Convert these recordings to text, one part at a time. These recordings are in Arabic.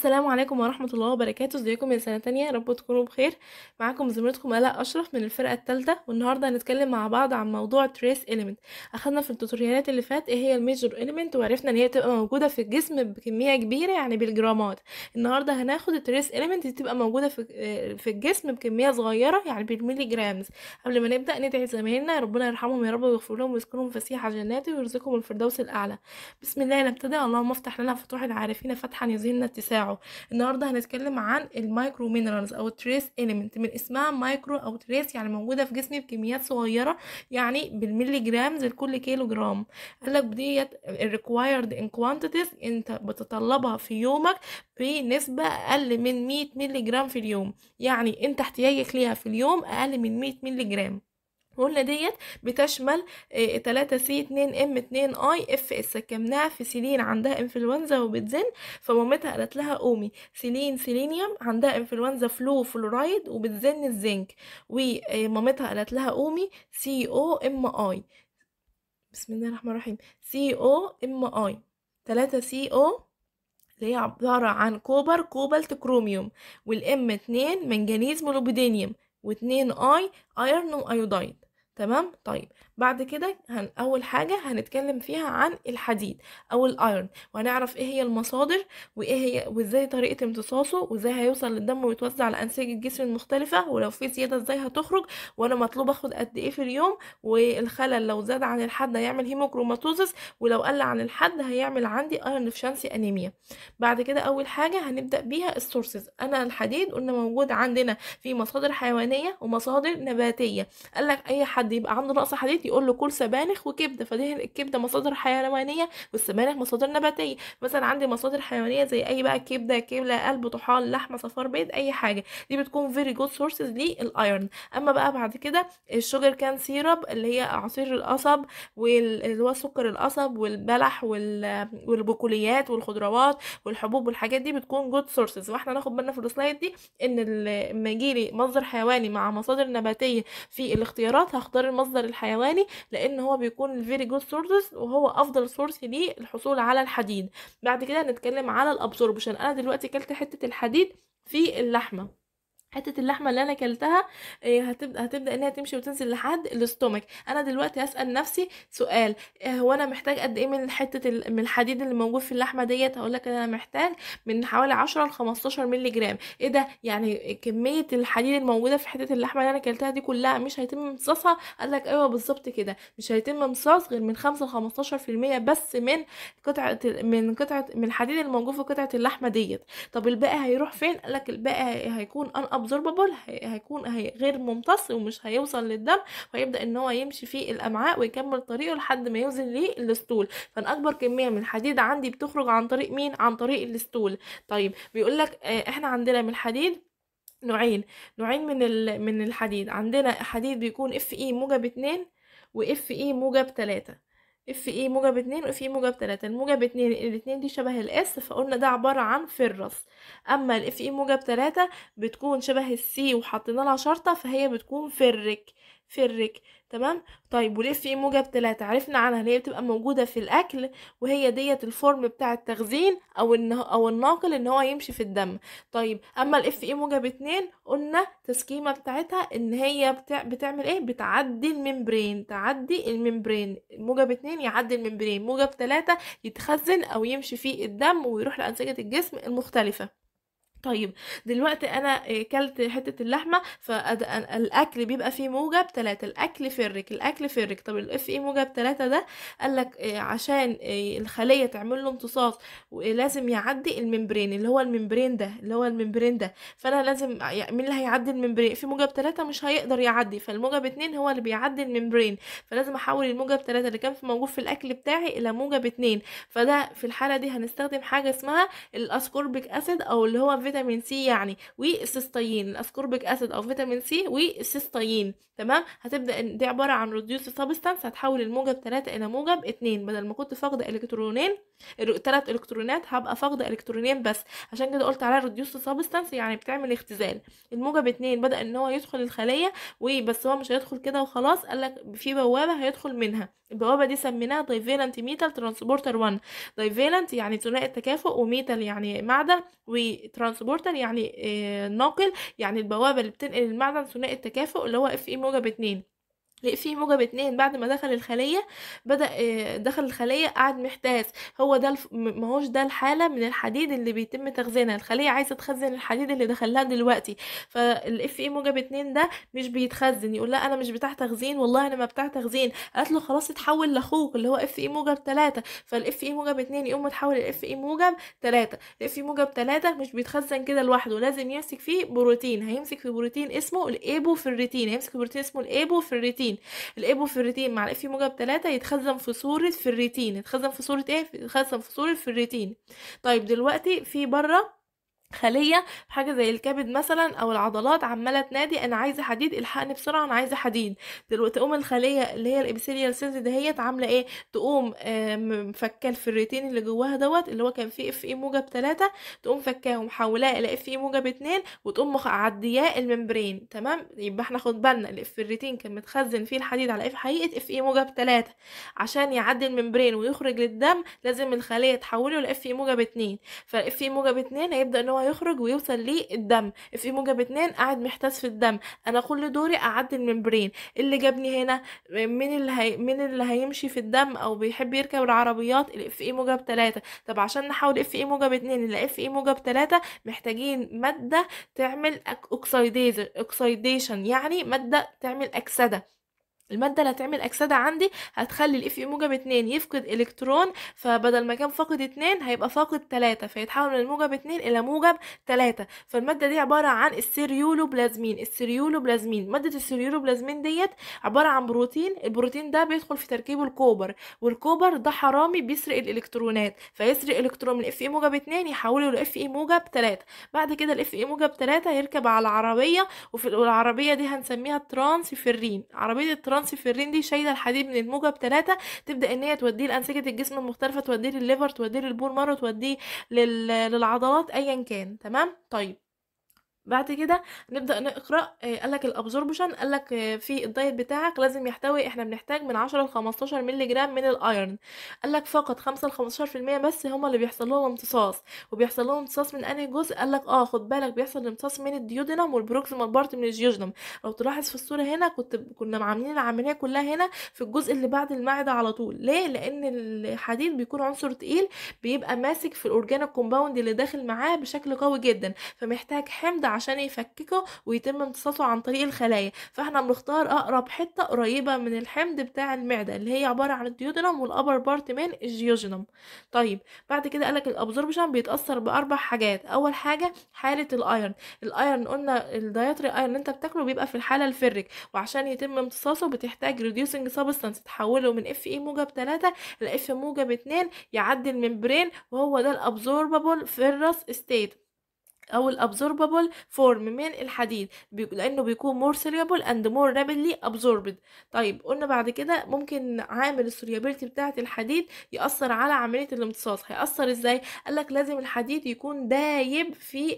السلام عليكم ورحمة الله وبركاته ازيكم يا سنة تانية رب تكونوا بخير معاكم زميلتكم آلاء أشرف من الفرقة التالتة والنهاردة هنتكلم مع بعض عن موضوع تريس إيليمنت أخدنا في التوتوريالات اللي فات ايه هي الميجر إيليمنت وعرفنا ان هي تبقى موجودة في الجسم بكمية كبيرة يعني بالجرامات النهاردة هناخد التريس إيليمنت اللي تبقى موجودة في آه، في الجسم بكمية صغيرة يعني بالميلي جرامز قبل ما نبدأ ندعي زمايلنا ربنا يرحمهم يا رب ويغفر لهم ويسكنهم فسيح جناته ويرزقهم الفردوس الأعلى بسم الله نبتدئ اللهم افتح لنا فتوح العارفين فتحا يذهلنا اتساعه بتاعه النهارده هنتكلم عن المايكرو مينرالز او تريس اليمنت من اسمها مايكرو او تريس يعني موجوده في جسمي بكميات صغيره يعني بالملي جرامز لكل كيلو جرام قالك ديت الريكوايرد ان كوانتيتيز انت بتطلبها في يومك بنسبه اقل من 100 ملي جرام في اليوم يعني انت احتياجك ليها في اليوم اقل من 100 ملي جرام الهولة ديت بتشمل 3 آه، سي 2 ام 2 اي اف اس كمناعة في سيلين عندها انفلونزا وبتزن فمامتها قالت لها قومي سيلين سيلينيوم عندها انفلونزا فلو فلورايد وبتزن الزنك ومامتها قالت لها قومي سي او ام اي بسم الله الرحمن الرحيم سي او ام اي 3 سي او اللي هي عبارة عن كوبر كوبالت كروميوم والام اتنين منجنيز مولوبيدينيوم واتنين اي ايرن وايودايد تمام طيب بعد كده هن اول حاجه هنتكلم فيها عن الحديد او الايرون وهنعرف ايه هي المصادر وايه هي وازاي طريقه امتصاصه وازاي هيوصل للدم ويتوزع على انسجه الجسم المختلفه ولو في زياده ازاي هتخرج وانا مطلوب اخد قد ايه في اليوم والخلل لو زاد عن الحد هيعمل هيموكروماتوزس ولو قل عن الحد هيعمل عندي ايرون ديفشنسي انيميا بعد كده اول حاجه هنبدا بيها السورسز انا الحديد قلنا موجود عندنا في مصادر حيوانيه ومصادر نباتيه قال لك اي حد يبقى عنده نقص حديد يقول له كل سبانخ وكبده فدي الكبده مصادر حيوانيه والسبانخ مصادر نباتيه مثلا عندي مصادر حيوانيه زي اي بقى كبده كبله قلب طحال لحمه صفار بيض اي حاجه دي بتكون فيري جود سورسز للايرن اما بقى بعد كده الشوجر كان سيرب اللي هي عصير القصب واللي هو سكر القصب والبلح والبقوليات والخضروات والحبوب والحاجات دي بتكون جود سورسز واحنا ناخد بالنا في السلايد دي ان لما يجيلي مصدر حيواني مع مصادر نباتيه في الاختيارات هختار المصدر الحيواني الياباني لان هو بيكون فيري جود سورسز وهو افضل سورس للحصول على الحديد بعد كده هنتكلم على الابزوربشن انا دلوقتي كلت حته الحديد في اللحمه حته اللحمه اللي انا اكلتها إيه، هتبدا هتبدا انها تمشي وتنزل لحد الاستومك انا دلوقتي هسال نفسي سؤال إيه، هو انا محتاج قد ايه من حته من الحديد اللي موجود في اللحمه ديت هقول لك انا محتاج من حوالي 10 ل 15 مللي جرام ايه ده يعني كميه الحديد الموجوده في حته اللحمه اللي انا اكلتها دي كلها مش هيتم امتصاصها قال لك ايوه بالظبط كده مش هيتم امتصاص غير من 5 ل 15% بس من قطعه من قطعه من الحديد الموجود في قطعه اللحمه ديت طب الباقي هيروح فين قال لك الباقي هيكون انقب ابزوربابل هيكون هي غير ممتص ومش هيوصل للدم فيبدا ان هو يمشي في الامعاء ويكمل طريقه لحد ما يوصل للستول فانا اكبر كميه من الحديد عندي بتخرج عن طريق مين عن طريق الاسطول طيب بيقول لك آه، احنا عندنا من الحديد نوعين نوعين من من الحديد عندنا حديد بيكون اف اي e موجب اتنين واف اي e موجب تلاتة اف اي موجب اتنين واف اي موجب تلاتة الموجب اتنين الاتنين دي شبه الاس فقلنا ده عبارة عن فرص اما الاف اي موجب تلاتة بتكون شبه السي وحطينا لها شرطة فهي بتكون فرك فرك تمام طيب وليه في موجب 3 عرفنا عنها اللي هي بتبقى موجودة في الأكل وهي ديت الفورم بتاع التخزين أو إن أو الناقل إن هو يمشي في الدم طيب أما الإف إي e موجب 2 قلنا تسكيمة بتاعتها إن هي بتعمل إيه بتعدي الممبرين تعدي الممبرين موجب 2 يعدي الممبرين موجب 3 يتخزن أو يمشي في الدم ويروح لأنسجة الجسم المختلفة طيب دلوقتي انا آه، كلت حته اللحمه فالاكل بيبقى فيه موجب ثلاثة الاكل فرك الاكل فرك طب الاف اي موجب ثلاثة ده قال لك آه، عشان آه، الخليه تعمل له امتصاص لازم يعدي الممبرين اللي هو الممبرين ده اللي هو الممبرين ده فانا لازم مين اللي هيعدي الممبرين في موجب ثلاثة مش هيقدر يعدي فالموجب اتنين هو اللي بيعدي الممبرين فلازم احول الموجب ثلاثة اللي كان موجود في الاكل بتاعي الى موجب اتنين فده في الحاله دي هنستخدم حاجه اسمها الاسكوربيك اسيد او اللي هو فيتامين سي يعني والسيستين الاسكوربيك اسيد او فيتامين سي والسيستين تمام هتبدا دي عباره عن ريديوس سبستانس هتحول الموجب 3 الى موجب 2 بدل ما كنت فاقده الكترونين 3 الكترونات هبقى فاقده الكترونين بس عشان كده قلت عليها ريديوس سبستانس يعني بتعمل اختزال الموجب 2 بدا ان هو يدخل الخليه وبس هو مش هيدخل كده وخلاص قال لك في بوابه هيدخل منها البوابه دي سميناها دايفيلنت ميتال ترانسبورتر 1 دايفيلنت يعني ثنائي التكافؤ وميتال يعني معدن وترانس ترانسبورتر يعني آه، ناقل يعني البوابة اللي بتنقل المعدن ثنائي التكافؤ اللي هو اف اي e موجب اتنين لقي موجب اتنين بعد ما دخل الخلية بدأ آه، دخل الخلية قعد محتاس هو ده الف... هوش ده الحالة من الحديد اللي بيتم تخزينها الخلية عايزة تخزن الحديد اللي دخلها دلوقتي فالاف اي e موجب اتنين ده مش بيتخزن يقول لا انا مش بتاع تخزين والله انا ما بتاع تخزين قالت له خلاص اتحول لاخوك اللي هو اف اي e موجب تلاتة فالاف اي e موجب اتنين يقوم متحول لاف اي موجب تلاتة الاف اي موجب تلاتة مش بيتخزن كده لوحده لازم يمسك فيه بروتين هيمسك في بروتين اسمه الايبوفيريتين هيمسك في بروتين اسمه الايبوفيريتين الفريتين الابو فريتين مع الاف موجب 3 يتخزن في صوره فريتين يتخزن في صوره ايه يتخزن في صوره فريتين طيب دلوقتي في بره خليه في حاجه زي الكبد مثلا او العضلات عماله تنادي انا عايزه حديد الحقني بسرعه انا عايزه حديد دلوقتي تقوم الخليه اللي هي الابسيليال سيلز دهيت عامله ايه تقوم مفكه الفريتين اللي جواها دوت اللي هو كان فيه اف اي موجب 3 تقوم فكاهم ومحولاه الى اف اي موجب 2 وتقوم معدياه الممبرين تمام يبقى احنا خد بالنا الفريتين كان متخزن فيه الحديد على اف إيه؟ حقيقه اف اي موجب 3 عشان يعدي الممبرين ويخرج للدم لازم الخليه تحوله لاف اي موجب 2 فالاف اي موجب 2 هيبدا ان هو يخرج هيخرج ويوصل للدم في موجب اتنين قاعد محتاس في الدم انا كل دوري اعدي الممبرين اللي جابني هنا مين اللي هي... مين اللي هيمشي في الدم او بيحب يركب العربيات الاف اي موجب تلاتة طب عشان نحول اف اي موجب اتنين الى اف اي موجب تلاتة محتاجين مادة تعمل اكسيديشن يعني مادة تعمل اكسدة المادة اللي هتعمل أكسدة عندي هتخلي الإف إي موجب اتنين يفقد إلكترون فبدل ما كان فاقد اتنين هيبقى فاقد تلاتة فيتحول من الموجب اتنين إلى موجب تلاتة فالمادة دي عبارة عن السيريولوبلازمين السيريولوبلازمين مادة السيريولوبلازمين ديت عبارة عن بروتين البروتين ده بيدخل في تركيبه الكوبر والكوبر ده حرامي بيسرق الإلكترونات فيسرق إلكترون من إف اي موجب اتنين يحوله لإف اي موجب تلاتة بعد كده الإف اي موجب تلاتة يركب على عربية وفي العربية دي هنسميها ترانسفيرين عربية وانس في الرين دي شايله الحديد من الموجه بتلاتة تبدا ان هي توديه لانسجه الجسم المختلفه توديه للليفر توديه للبول مارو توديه للعضلات ايا كان تمام طيب بعد كده نبدا نقرا قالك الابزوربشن قالك في الدايت بتاعك لازم يحتوي احنا بنحتاج من 10 ل 15 مللي جرام من الايرن قالك فقط 5 ل 15% بس هما اللي بيحصل لهم امتصاص وبيحصل لهم امتصاص من انهي جزء قالك اه خد بالك بيحصل امتصاص من الديودينم والبروكسيمال بارت من الجيوجنم لو تلاحظ في الصوره هنا كنت كنا عاملين العمليه كلها هنا في الجزء اللي بعد المعده على طول ليه لان الحديد بيكون عنصر تقيل بيبقى ماسك في الاورجانيك كومباوند اللي داخل معاه بشكل قوي جدا فمحتاج حمض عشان يفككه ويتم امتصاصه عن طريق الخلايا فاحنا بنختار اقرب حته قريبه من الحمض بتاع المعده اللي هي عباره عن الديودنم والابر بارت من الجيوجينم طيب بعد كده قالك الابزوربشن بيتاثر باربع حاجات اول حاجه حاله الايرن الايرن قلنا الدايتري ايرن انت بتاكله بيبقى في الحاله الفرك وعشان يتم امتصاصه بتحتاج ريديوسنج سبستانس تحوله من اف اي موجب 3 لاف موجب 2 يعدل الممبرين وهو ده الابزوربابل فيرس ستيت أو الأبزوربابل فورم من الحديد لأنه بيكون مور سوليبل أند مور رابيدلي أبزوربد طيب قلنا بعد كده ممكن عامل السوليبيلتي بتاعة الحديد يأثر على عملية الامتصاص هيأثر إزاي؟ قال لك لازم الحديد يكون دايب في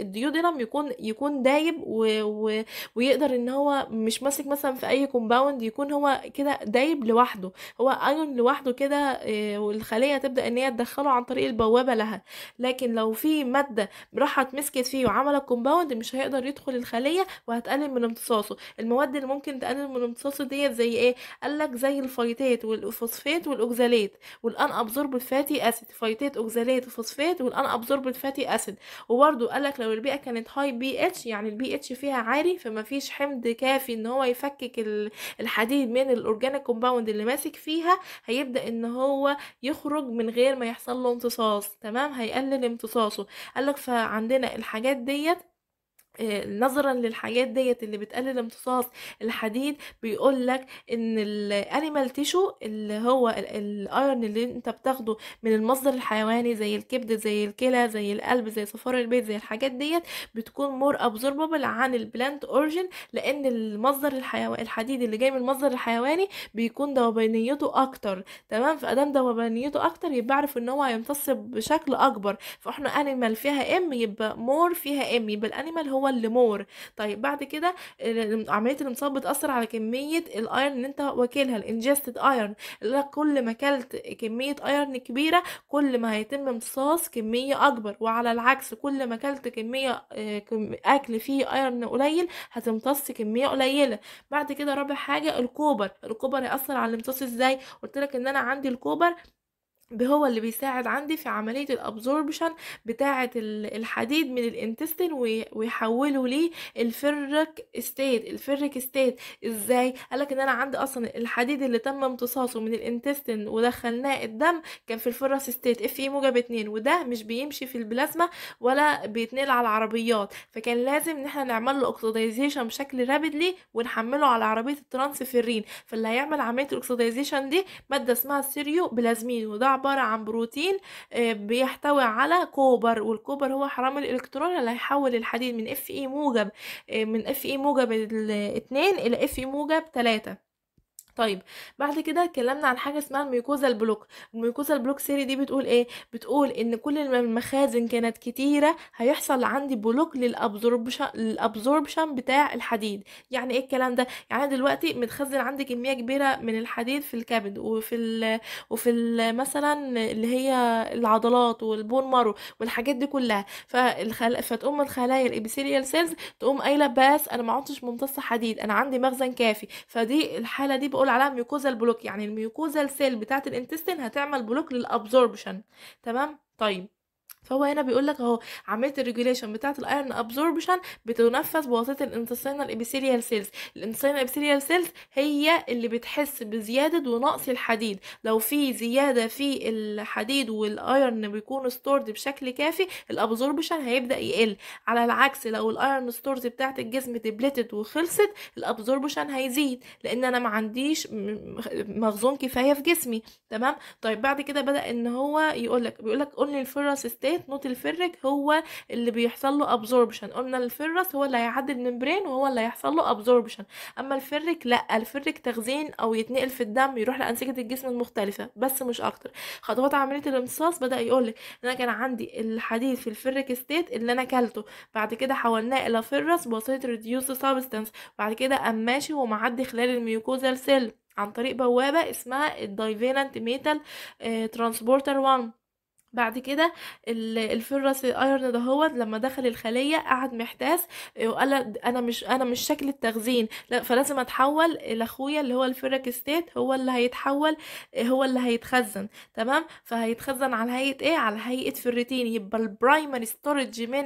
الديودينم يكون يكون دايب و... و... ويقدر إن هو مش ماسك مثلا في أي كومباوند يكون هو كده دايب لوحده هو أيون لوحده كده آه، والخلية تبدأ إن هي تدخله عن طريق البوابة لها لكن لو في مادة راحت اتمسكت فيه وعملت كومباوند مش هيقدر يدخل الخليه وهتقلل من امتصاصه المواد اللي ممكن تقلل من امتصاصه ديت زي ايه قالك زي الفايتات والفوسفات والاوكزالات والان ابزورب فاتي اسيد فايتات اوكزالات وفوسفات والان ابزورب فاتي اسيد وبرده قالك لو البيئه كانت هاي بي اتش يعني البي اتش فيها عالي فما فيش حمض كافي ان هو يفكك الحديد من الاورجانيك كومباوند اللي ماسك فيها هيبدا ان هو يخرج من غير ما يحصل له امتصاص تمام هيقلل امتصاصه قالك فعندنا الحاجات ديت آه، نظرا للحاجات ديت اللي بتقلل امتصاص الحديد بيقول لك ان الانيمال تيشو اللي هو الايرون اللي انت بتاخده من المصدر الحيواني زي الكبد زي الكلى زي القلب زي صفار البيت زي الحاجات ديت بتكون مور ابزوربابل عن البلانت اورجن لان المصدر الحيواني الحديد اللي جاي من المصدر الحيواني بيكون دوبانيته اكتر تمام فادام دوبانيته اكتر يبقى اعرف ان هو هيمتص بشكل اكبر فاحنا انيمال فيها ام يبقى مور فيها ام يبقى الانيمال هو الاول لمور طيب بعد كده عمليه الامتصاص بتاثر على كميه الايرن اللي انت واكلها الانجستد ايرن اللي كل ما اكلت كميه ايرن كبيره كل ما هيتم امتصاص كميه اكبر وعلى العكس كل ما اكلت كميه آه، اكل فيه ايرن قليل هتمتص كميه قليله بعد كده رابع حاجه الكوبر الكوبر هيأثر على الامتصاص ازاي قلت لك ان انا عندي الكوبر هو اللي بيساعد عندي في عملية الابزوربشن بتاعة الحديد من الانتستين ويحوله ليه الفرك ستيت الفرك ستيت ازاي قالك ان انا عندي اصلا الحديد اللي تم امتصاصه من الانتستين ودخلناه الدم كان في الفرس ستيت اف اي موجب اتنين وده مش بيمشي في البلازما ولا بيتنقل على العربيات فكان لازم ان احنا نعمل له اوكسيدايزيشن بشكل رابيدلي ونحمله على عربية الترانسفيرين فاللي هيعمل عملية الاوكسيدايزيشن دي مادة اسمها السيريو بلازمين وده عبارة عن بروتين آه، بيحتوي على كوبر والكوبر هو حرام الإلكترون اللي هيحول الحديد من اف اي موجب آه، من اف اي موجب الاثنين الى اف اي موجب ثلاثة طيب بعد كده اتكلمنا عن حاجه اسمها الميكوزا البلوك الميكوزا البلوك سيري دي بتقول ايه بتقول ان كل ما المخازن كانت كتيره هيحصل عندي بلوك للابزوربشن بتاع الحديد يعني ايه الكلام ده يعني دلوقتي متخزن عندي كميه كبيره من الحديد في الكبد وفي ال وفي ال مثلا اللي هي العضلات والبون مارو والحاجات دي كلها فالخل... فتقوم الخلايا الابيثيليال سيلز تقوم قايله بس انا ما عدتش ممتصه حديد انا عندي مخزن كافي فدي الحاله دي بقول بنقول عليها ميوكوزال بلوك يعني الميوكوزال سيل بتاعه الانتستين هتعمل بلوك للابزوربشن تمام طيب فهو هنا بيقول لك اهو عمليه الريجوليشن بتاعه الايرن ابزوربشن بتنفذ بواسطه الانتستينال ابيثيليال سيلز الانتستينال ابيثيليال سيلز هي اللي بتحس بزياده ونقص الحديد لو في زياده في الحديد والايرن بيكون ستورد بشكل كافي الابزوربشن هيبدا يقل على العكس لو الايرن ستورز بتاعه الجسم ديبليتد وخلصت الابزوربشن هيزيد لان انا ما عنديش مخزون كفايه في جسمي تمام طيب بعد كده بدا ان هو يقول لك بيقول لك اونلي الفيرس state لغايه نوت الفرج هو اللي بيحصل له ابزوربشن قلنا الفرس هو اللي هيعدي الممبرين وهو اللي هيحصل له ابزوربشن اما الفرج لا الفرج تخزين او يتنقل في الدم يروح لانسجه الجسم المختلفه بس مش اكتر خطوات عمليه الامتصاص بدا يقول لك انا كان عندي الحديد في الفرك ستيت اللي انا كلته بعد كده حولناه الى فرس بواسطه ريديوس سابستنس بعد كده قام ماشي ومعدي خلال الميوكوزال سيل عن طريق بوابه اسمها الدايفينانت ميتال ترانسبورتر آه، 1 بعد كده الفرس الايرن دهوت لما دخل الخليه قعد محتاس وقال انا مش انا مش شكل التخزين لا فلازم اتحول لاخويا اللي هو الفرك ستيت هو اللي هيتحول هو اللي هيتخزن تمام فهيتخزن على هيئه ايه على هيئه فريتين يبقى البرايمري ستورج من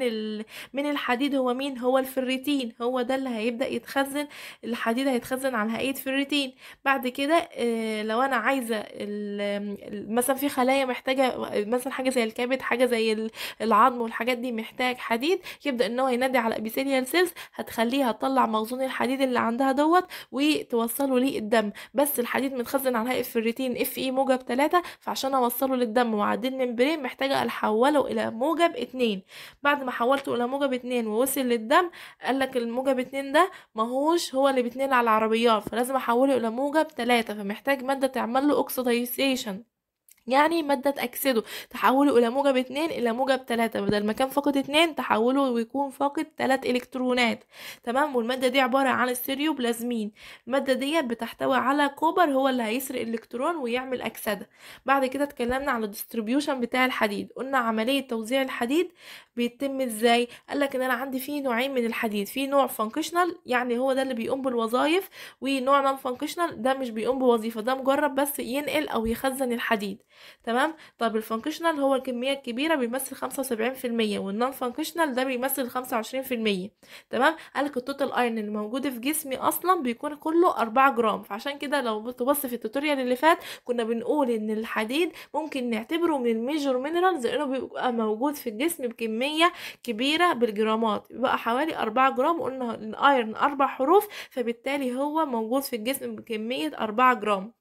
من الحديد هو مين هو الفريتين هو ده اللي هيبدا يتخزن الحديد هيتخزن على هيئه فريتين بعد كده آه، لو انا عايزه مثلا في خلايا محتاجه مثلا حاجه زي الكبد حاجه زي العظم والحاجات دي محتاج حديد يبدا ان هو ينادي على ابيثيليال سيلز هتخليها تطلع مخزون الحديد اللي عندها دوت وتوصله للدم بس الحديد متخزن على هيئه فريتين اف اي موجب 3 فعشان اوصله للدم واعديه الممبرين محتاجه احوله الى موجب 2 بعد ما حولته الى موجب 2 ووصل للدم قالك الموجب 2 ده ماهوش هو اللي بيتنقل على العربيات فلازم احوله الى موجب 3 فمحتاج ماده تعمل له اوكسيدايزيشن يعني مادة تأكسده تحوله إلى موجب اتنين إلى موجب تلاتة بدل ما كان فاقد اتنين تحوله ويكون فاقد تلات إلكترونات تمام والمادة دي عبارة عن السيريو بلازمين المادة دي بتحتوي على كوبر هو اللي هيسرق الإلكترون ويعمل أكسدة بعد كده اتكلمنا على الديستريبيوشن بتاع الحديد قلنا عملية توزيع الحديد بيتم ازاي قالك ان انا عندي فيه نوعين من الحديد فيه نوع فانكشنال يعني هو ده اللي بيقوم بالوظايف ونوع نون فانكشنال ده مش بيقوم بوظيفه ده مجرد بس ينقل او يخزن الحديد تمام طب الفانكشنال هو الكمية الكبيرة بيمثل خمسة وسبعين في المية والنون فانكشنال ده بيمثل خمسة وعشرين في المية تمام قالك التوتال ايرن اللي موجود في جسمي اصلا بيكون كله أربعة جرام فعشان كده لو تبص في التوتوريال اللي فات كنا بنقول ان الحديد ممكن نعتبره من الميجر مينرالز لانه بيبقى موجود في الجسم بكمية كبيرة بالجرامات بيبقى حوالي أربعة جرام قلنا الايرن أربع حروف فبالتالي هو موجود في الجسم بكمية أربعة جرام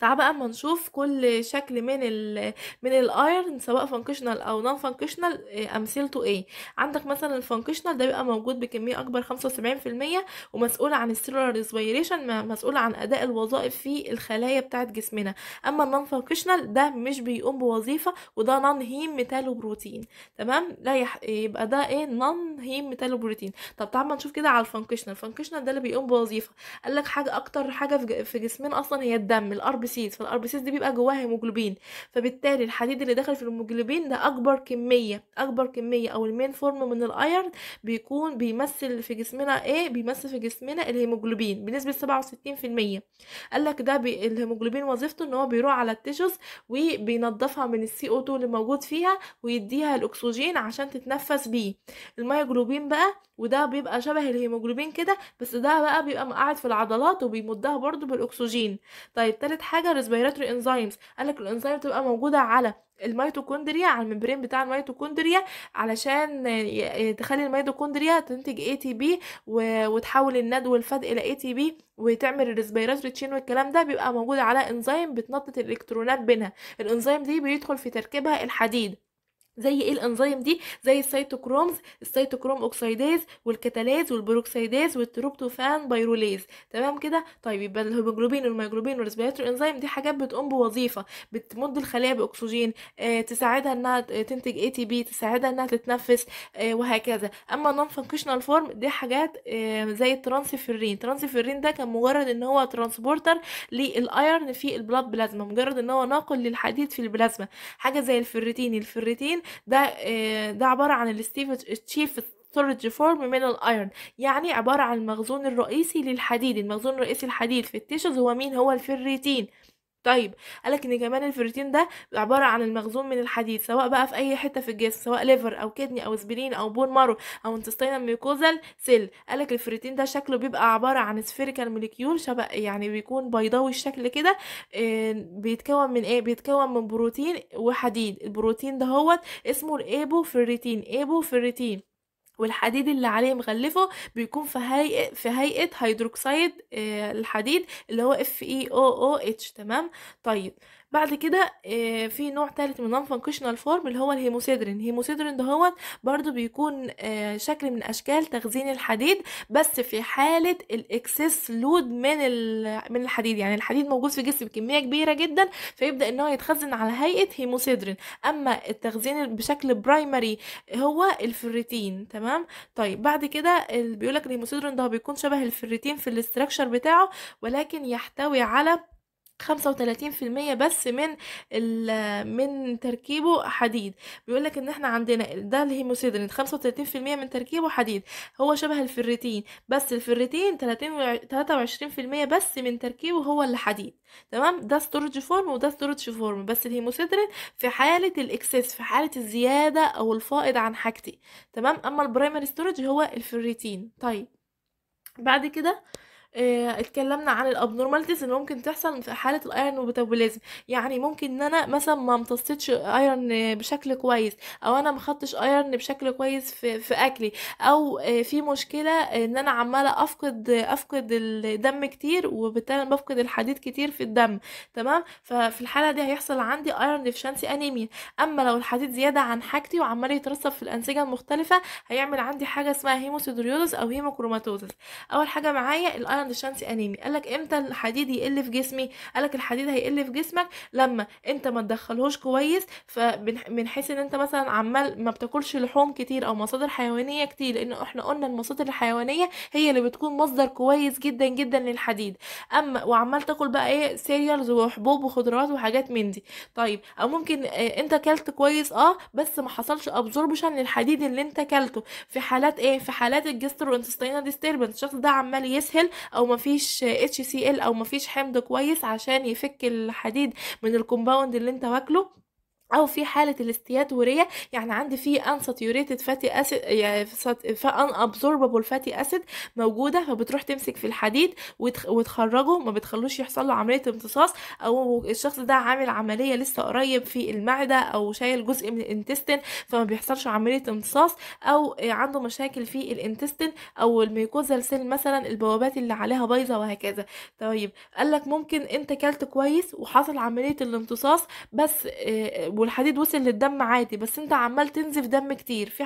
تعال بقى اما نشوف كل شكل من الـ من الايرن سواء فانكشنال او نون فانكشنال آه، امثلته ايه عندك مثلا الفانكشنال ده بيبقى موجود بكميه اكبر 75% ومسؤول عن السيلولار ريسبيريشن مسؤول عن اداء الوظائف في الخلايا بتاعه جسمنا اما النون فانكشنال ده مش بيقوم بوظيفه وده نون هيم ميتالو بروتين تمام لا يح... يبقى ده ايه نون هيم ميتالو بروتين طب تعال نشوف كده على الفانكشنال الفانكشنال ده اللي بيقوم بوظيفه قال لك حاجه اكتر حاجه في جسمنا اصلا هي الدم الار بي سيز فالار بي سيز دي بيبقى جواها هيموجلوبين فبالتالي الحديد اللي داخل في الهيموجلوبين ده اكبر كميه اكبر كميه او المين فورم من الايرن بيكون بيمثل في جسمنا ايه بيمثل في جسمنا الهيموجلوبين بنسبه 67% قال لك ده بي الهيموجلوبين وظيفته ان هو بيروح على التيشوز وبينضفها من السي او 2 اللي موجود فيها ويديها الاكسجين عشان تتنفس بيه الميوجلوبين بقى وده بيبقى شبه الهيموجلوبين كده بس ده بقى بيبقى مقعد في العضلات وبيمدها برضو بالاكسجين طيب تالت حاجه ريسبيراتوري انزيمز قالك الانزيم بتبقى موجوده على الميتوكوندريا على الممبرين بتاع الميتوكوندريا علشان تخلي الميتوكوندريا تنتج اي تي بي وتحول الندو والفد الى اي تي بي وتعمل الريسبيراتوري تشين والكلام ده بيبقى موجود على انزيم بتنطط الالكترونات بينها الانزيم دي بيدخل في تركيبها الحديد زي ايه الانزيم دي زي السيتوكرومز السيتوكروم اوكسيداز والكاتاليز والبروكسيداز والتروبتوفان بايروليز تمام كده طيب يبقى الهيموجلوبين والميجلوبين والريسبيراتور انزيم دي حاجات بتقوم بوظيفه بتمد الخليه باكسجين آه تساعدها انها آه، تنتج اي تي بي تساعدها انها تتنفس آه وهكذا اما نون فانكشنال فورم دي حاجات آه زي الترانسفيرين الترانسفيرين ده كان مجرد ان هو ترانسبورتر للايرن في البلاد بلازما مجرد ان هو ناقل للحديد في البلازما حاجه زي الفيريتين الفيريتين ده آه، ده عبارة عن الستيف ستورج فورم من الايرون يعني عبارة عن المخزون الرئيسي للحديد المخزون الرئيسي للحديد في التيشوز هو مين هو الفريتين طيب قالك ان كمان البروتين ده عباره عن المخزون من الحديد سواء بقى في اي حته في الجسم سواء ليفر او كدني او سبلين او بون مارو او انتستين ميوكوزال سيل قالك البروتين ده شكله بيبقى عباره عن سفيريكال موليكيول شبه يعني بيكون بيضاوي الشكل كده آه، بيتكون من ايه بيتكون من بروتين وحديد البروتين ده هوت اسمه الايبوفيريتين ايبوفيريتين والحديد اللي عليه مغلفه بيكون في هيئة في هيئة هيدروكسيد آه، الحديد اللي هو FeOOH تمام طيب بعد كده آه، في نوع تالت من نون فانكشنال فورم اللي هو الهيموسيدرين الهيموسيدرين هو برضو بيكون آه، شكل من اشكال تخزين الحديد بس في حاله الاكسس لود من من الحديد يعني الحديد موجود في جسم بكميه كبيره جدا فيبدا ان هو يتخزن على هيئه هيموسيدرين اما التخزين بشكل برايمري هو الفريتين تمام طيب بعد كده بيقولك الهيموسيدرين ده بيكون شبه الفريتين في الاستراكشر بتاعه ولكن يحتوي على 35% بس من من تركيبه حديد بيقول لك ان احنا عندنا ده الهيموسيدرين 35% من تركيبه حديد هو شبه الفريتين بس الفريتين 23% بس من تركيبه هو اللي حديد تمام ده ستورج فورم وده ستورج فورم بس الهيموسيدرين في حاله الاكسس في حاله الزياده او الفائض عن حاجتي تمام اما البرايمري ستورج هو الفريتين طيب بعد كده آه، اتكلمنا عن الابنورماليتيز اللي ممكن تحصل في حاله الايرن ميتابوليزم يعني ممكن ان انا مثلا ما امتصتش ايرن بشكل كويس او انا ما خدتش ايرن بشكل كويس في, في اكلي او آه، في مشكله ان انا عماله افقد افقد الدم كتير وبالتالي بفقد الحديد كتير في الدم تمام ففي الحاله دي هيحصل عندي ايرن ديفشنسي انيميا اما لو الحديد زياده عن حاجتي وعمال يترسب في الانسجه المختلفه هيعمل عندي حاجه اسمها هيموسيدريوزس او هيموكروماتوزس اول حاجه معايا الايرن عند الشمس انيمي قال لك امتى الحديد يقل في جسمي قال لك الحديد هيقل في جسمك لما انت ما تدخلهوش كويس فمن حيث ان انت مثلا عمال ما بتاكلش لحوم كتير او مصادر حيوانيه كتير لان احنا قلنا المصادر الحيوانيه هي اللي بتكون مصدر كويس جدا جدا للحديد اما وعمال تاكل بقى ايه سيريالز وحبوب وخضروات وحاجات من دي طيب او ممكن إيه انت كلت كويس اه بس ما حصلش ابزوربشن للحديد اللي انت كلته في حالات ايه في حالات الجسترو انتستينال ديستربنس الشخص ده عمال يسهل او مفيش اتش سي ال او مفيش حمض كويس عشان يفك الحديد من الكومباوند اللي انت واكله او في حاله الاستياتوريه يعني عندي في unsaturated فاتي اسيد فان ابزوربابل فاتي اسيد موجوده فبتروح تمسك في الحديد وتخرجه ما بتخلوش يحصل له عمليه امتصاص او الشخص ده عامل عمليه لسه قريب في المعده او شايل جزء من الانتستين فما بيحصلش عمليه امتصاص او عنده مشاكل في الانتستين او الميكوزا سيل مثلا البوابات اللي عليها بايظه وهكذا طيب قالك ممكن انت كلت كويس وحصل عمليه الامتصاص بس آه، طيب، والحديد وصل للدم عادي بس انت عمال تنزف دم كتير في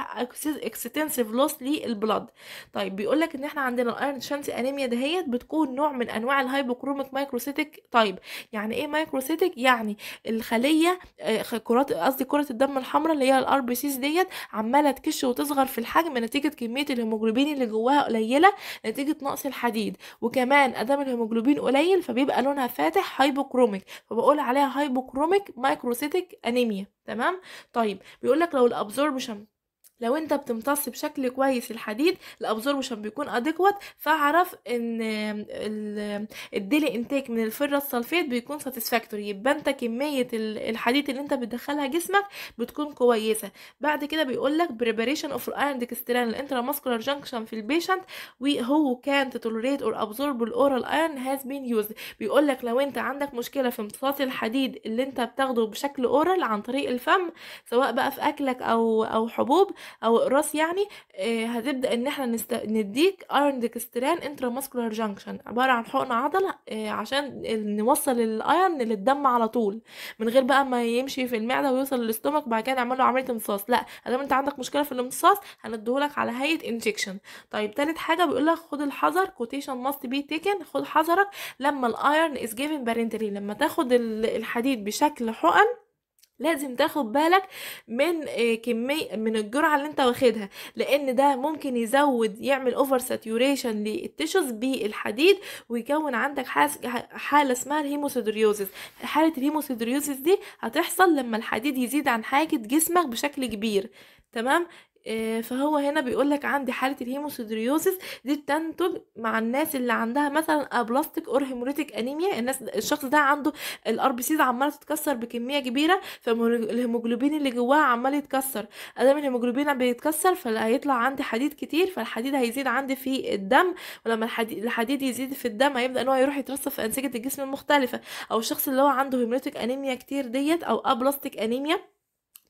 اكستنسيف لوس للبلد طيب بيقول لك ان احنا عندنا الايرن شانسي انيميا دهيت بتكون نوع من انواع الهايبوكروميك مايكروسيتك طيب يعني ايه مايكروسيتك يعني الخليه آه، كرات قصدي كره الدم الحمراء اللي هي الار بي سيز ديت عماله تكش وتصغر في الحجم نتيجه كميه الهيموجلوبين اللي جواها قليله نتيجه نقص الحديد وكمان ادام الهيموجلوبين قليل فبيبقى لونها فاتح هايبوكروميك فبقول عليها هايبوكروميك مايكروسيتك انيميا انيميا تمام طيب بيقول لك لو الابزوربشن لو انت بتمتص بشكل كويس الحديد الابزوربشن بيكون ادكوات فاعرف ان الديلي انتاك من الفرة الصلفيت بيكون ساتسفاكتوري يبقى انت كميه الحديد اللي انت بتدخلها جسمك بتكون كويسه بعد كده بيقول لك بريباريشن اوف الايرون الانترا الانتراماسكولار جانكشن في البيشنت وهو كان توليريت اور ابزورب الاورال ايرون هاز بين يوزد بيقول لك لو انت عندك مشكله في امتصاص الحديد اللي انت بتاخده بشكل اورال عن طريق الفم سواء بقى في اكلك او او حبوب او اقراص يعني آه، هتبدا ان احنا نست... نديك ايرون ديكستران انترا ماسكولار جانكشن عباره عن حقن عضله آه، عشان نوصل الايرون للدم على طول من غير بقى ما يمشي في المعده ويوصل للاستومك بعد كده نعمل له عمليه امتصاص لا ادام انت عندك مشكله في الامتصاص هنديهولك على هيئه انجكشن طيب تالت حاجه بيقول لك خد الحذر كوتيشن ماست بي تيكن خد حذرك لما الايرون از جيفن بارنتلي لما تاخد الحديد بشكل حقن لازم تاخد بالك من آه، كمية من الجرعة اللي انت واخدها لان ده ممكن يزود يعمل اوفر ساتيوريشن للتشوز بالحديد ويكون عندك حالة اسمها الهيموسيدريوزيس حالة الهيموسيدريوزيس دي هتحصل لما الحديد يزيد عن حاجة جسمك بشكل كبير تمام آه، فهو هنا بيقولك عندي حالة الهيموسيدريوزس دي بتنتج مع الناس اللي عندها مثلا ابلاستيك اور هيموريتيك انيميا الناس الشخص ده عنده الار بي سيز عماله تتكسر بكميه كبيره فالهيموجلوبين اللي جواها عمال يتكسر ادام الهيموجلوبين بيتكسر فهيطلع عندي حديد كتير فالحديد هيزيد عندي في الدم ولما الحديد, الحديد يزيد في الدم هيبدا ان هو يروح يترسب في انسجه الجسم المختلفه او الشخص اللي هو عنده هيموريتيك انيميا كتير ديت او ابلاستيك انيميا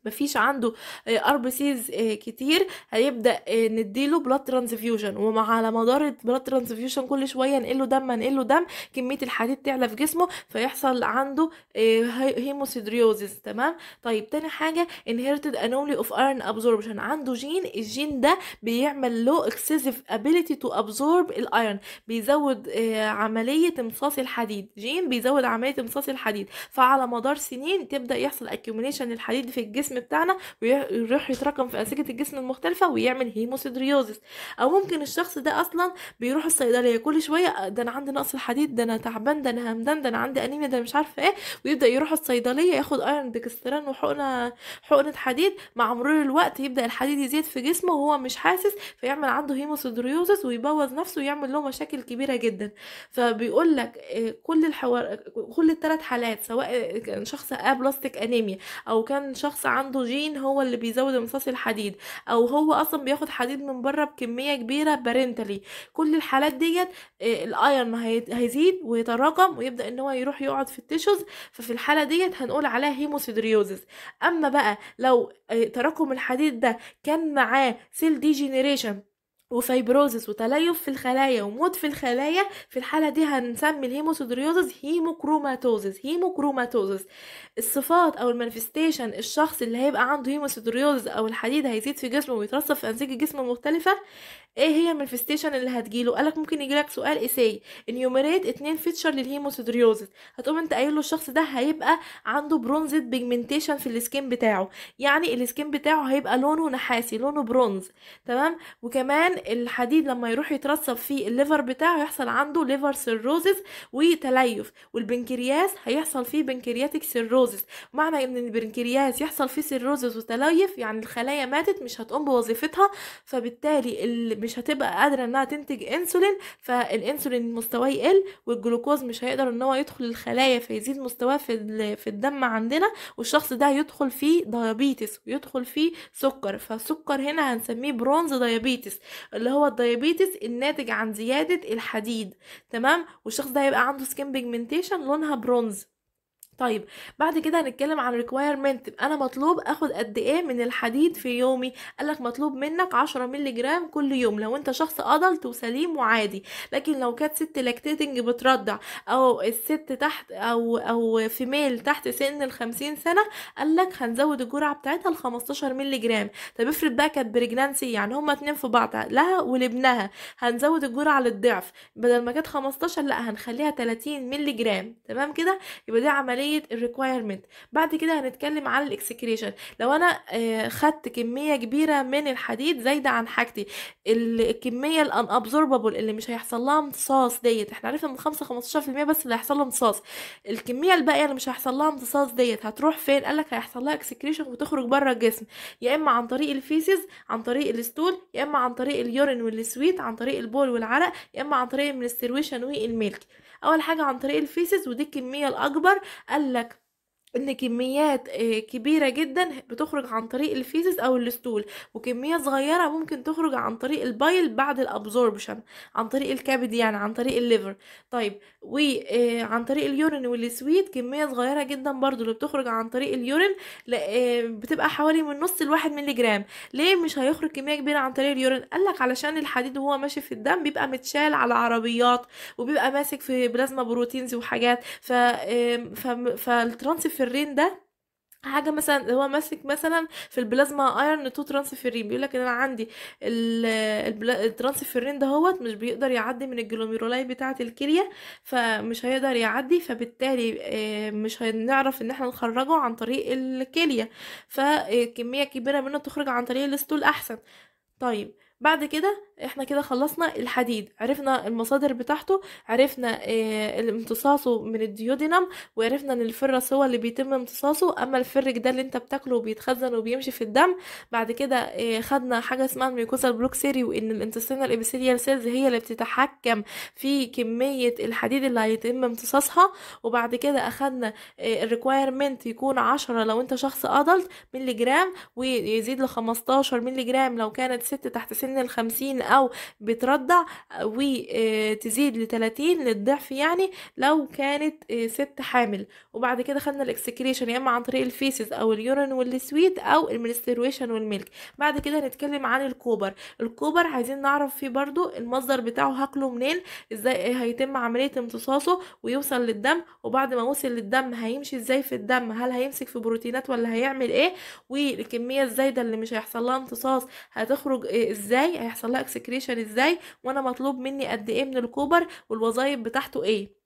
مفيش عنده ار بي سيز كتير هيبدا آه، نديله بلاد ترانزفيوجن ومع على مدار البلاد ترانزفيوجن كل شويه نقله دم نقله دم كميه الحديد تعلى في جسمه فيحصل عنده هيموسيدريوزيس آه، تمام طيب تاني حاجه انهيرتد انولي اوف ايرن ابزوربشن عنده جين الجين ده بيعمل له اكسسيف ابيليتي تو ابزورب الايرن بيزود آه، عمليه امتصاص الحديد جين بيزود عمليه امتصاص الحديد فعلى مدار سنين تبدا يحصل اكيوميشن الحديد في الجسم الجسم بتاعنا ويروح يتراكم في انسجه الجسم المختلفه ويعمل هيموسيدريوزس او ممكن الشخص ده اصلا بيروح الصيدليه كل شويه آه، ده انا عندي نقص الحديد ده انا تعبان ده انا همدان ده انا عندي انيميا ده مش عارفه ايه ويبدا يروح الصيدليه ياخد ايرون ديكستران وحقنه حقنه حديد مع مرور الوقت يبدا الحديد يزيد في جسمه وهو مش حاسس فيعمل عنده هيموسيدريوزس ويبوظ نفسه ويعمل له مشاكل كبيره جدا فبيقول لك آه، كل الحوار كل الثلاث حالات سواء كان شخص ابلاستيك بلاستيك انيميا او كان شخص عنده جين هو اللي بيزود امتصاص الحديد او هو اصلا بياخد حديد من بره بكميه كبيره بارنتالي كل الحالات ديت آه، الايرن هيزيد ويتراكم ويبدا ان هو يروح يقعد في التيشوز ففي الحاله ديت هنقول عليها هيموسيدريوزس اما بقى لو آه، تراكم الحديد ده كان معاه سيل ديجينيريشن وفيبروزس وتليف في الخلايا وموت في الخلايا في الحالة دي هنسمي الهيموسيدريوزس هيموكروماتوزس هيموكروماتوزس الصفات أو المانفستيشن الشخص اللي هيبقى عنده هيموسيدريوزس أو الحديد هيزيد في جسمه ويترصف في أنسجة الجسم مختلفة ايه هي المانفستيشن اللي هتجيله قالك ممكن يجيلك سؤال إساي انيوميريت اتنين فيتشر للهيموسيدريوزس هتقوم انت قايل له الشخص ده هيبقى عنده برونزد بيجمنتيشن في السكين بتاعه يعني السكين بتاعه هيبقى لونه نحاسي لونه برونز تمام وكمان الحديد لما يروح يترسب في الليفر بتاعه هيحصل عنده ليفر سيروزز وتليف والبنكرياس هيحصل فيه بنكرياتيك سيروزز معنى ان البنكرياس يحصل فيه سيروزز وتليف يعني الخلايا ماتت مش هتقوم بوظيفتها فبالتالي مش هتبقى قادره انها تنتج انسولين فالانسولين مستواه يقل والجلوكوز مش هيقدر ان هو يدخل الخلايا فيزيد مستواه في في الدم عندنا والشخص ده يدخل فيه ديابيتس ويدخل فيه سكر فالسكر هنا هنسميه برونز ديابيتس اللي هو الدايابيتس الناتج عن زياده الحديد تمام والشخص ده هيبقى عنده سكين بيجمنتيشن لونها برونز طيب بعد كده هنتكلم عن requirement انا مطلوب اخد قد ايه من الحديد في يومي قالك مطلوب منك 10 مللي جرام كل يوم لو انت شخص ادلت وسليم وعادي لكن لو كانت ست لاكتيتنج بترضع او الست تحت او او فيميل تحت سن ال 50 سنه قالك هنزود الجرعه بتاعتها ل 15 مللي جرام طب افرض بقى كانت بريجنانسي يعني هما اتنين في بعض لها ولابنها هنزود الجرعه للضعف بدل ما كانت 15 لا هنخليها 30 مللي جرام تمام كده يبقى دي عمليه زايد الريكويرمنت بعد كده هنتكلم على الاكسكريشن لو انا آه، خدت كميه كبيره من الحديد زايده عن حاجتي الكميه الان ابزوربابل اللي مش هيحصل لها امتصاص ديت احنا عرفنا من 5 15% بس اللي هيحصل لها امتصاص الكميه الباقيه اللي مش هيحصل لها امتصاص ديت هتروح فين قال لك هيحصل لها اكسكريشن وتخرج بره الجسم يا اما عن طريق الفيسز عن طريق الستول يا اما عن طريق اليورين والسويت عن طريق البول والعرق يا اما عن طريق المنستريشن والميلك اول حاجه عن طريق الفيسز ودي الكميه الاكبر قالك ان كميات آه، كبيره جدا بتخرج عن طريق الفيسس او الستول وكميه صغيره ممكن تخرج عن طريق البايل بعد الابزوربشن عن طريق الكبد يعني عن طريق الليفر طيب وعن آه، طريق اليورين والسويد كميه صغيره جدا برضو اللي بتخرج عن طريق اليورين آه، بتبقى حوالي من نص الواحد ملي جرام ليه مش هيخرج كميه كبيره عن طريق اليورين قالك علشان الحديد وهو ماشي في الدم بيبقى متشال على عربيات وبيبقى ماسك في بلازما بروتينز وحاجات ف فالترانسفيرين ده حاجه مثلا هو ماسك مثلا في البلازما ايرن تو ترانسفيرين بيقول لك ان انا عندي الترانسفيرين ده هوت مش بيقدر يعدي من الجلوميرولاي بتاعه الكليه فمش هيقدر يعدي فبالتالي آه، مش هنعرف ان احنا نخرجه عن طريق الكليه فكميه كبيره منه تخرج عن طريق الاستول احسن طيب بعد كده احنا كده خلصنا الحديد عرفنا المصادر بتاعته عرفنا آه، امتصاصه من الديودينم وعرفنا ان الفرس هو اللي بيتم امتصاصه اما الفرج ده اللي انت بتاكله وبيتخزن وبيمشي في الدم بعد كده آه، خدنا حاجه اسمها الميكوزا بلوكسيري وان الانتستينال ابيثيليال سيلز هي اللي بتتحكم في كميه الحديد اللي هيتم امتصاصها وبعد كده اخدنا اه الريكوايرمنت يكون عشرة لو انت شخص ادلت مللي جرام ويزيد ل 15 مللي جرام لو كانت ست تحت سن سن الخمسين أو بترضع وتزيد آه، لتلاتين للضعف يعني لو كانت آه، ست حامل وبعد كده خدنا الاكسكريشن يا اما عن طريق الفيسز او اليورين والسويت او المنسترويشن والملك بعد كده هنتكلم عن الكوبر الكوبر عايزين نعرف فيه برضو المصدر بتاعه هاكله منين ازاي هيتم عمليه امتصاصه ويوصل للدم وبعد ما وصل للدم هيمشي ازاي في الدم هل هيمسك في بروتينات ولا هيعمل ايه والكميه الزايده اللي مش هيحصل لها امتصاص هتخرج آه، ازاي ازاي هيحصل لها اكسكريشن ازاي وانا مطلوب مني قد ايه من الكوبر والوظائف بتاعته ايه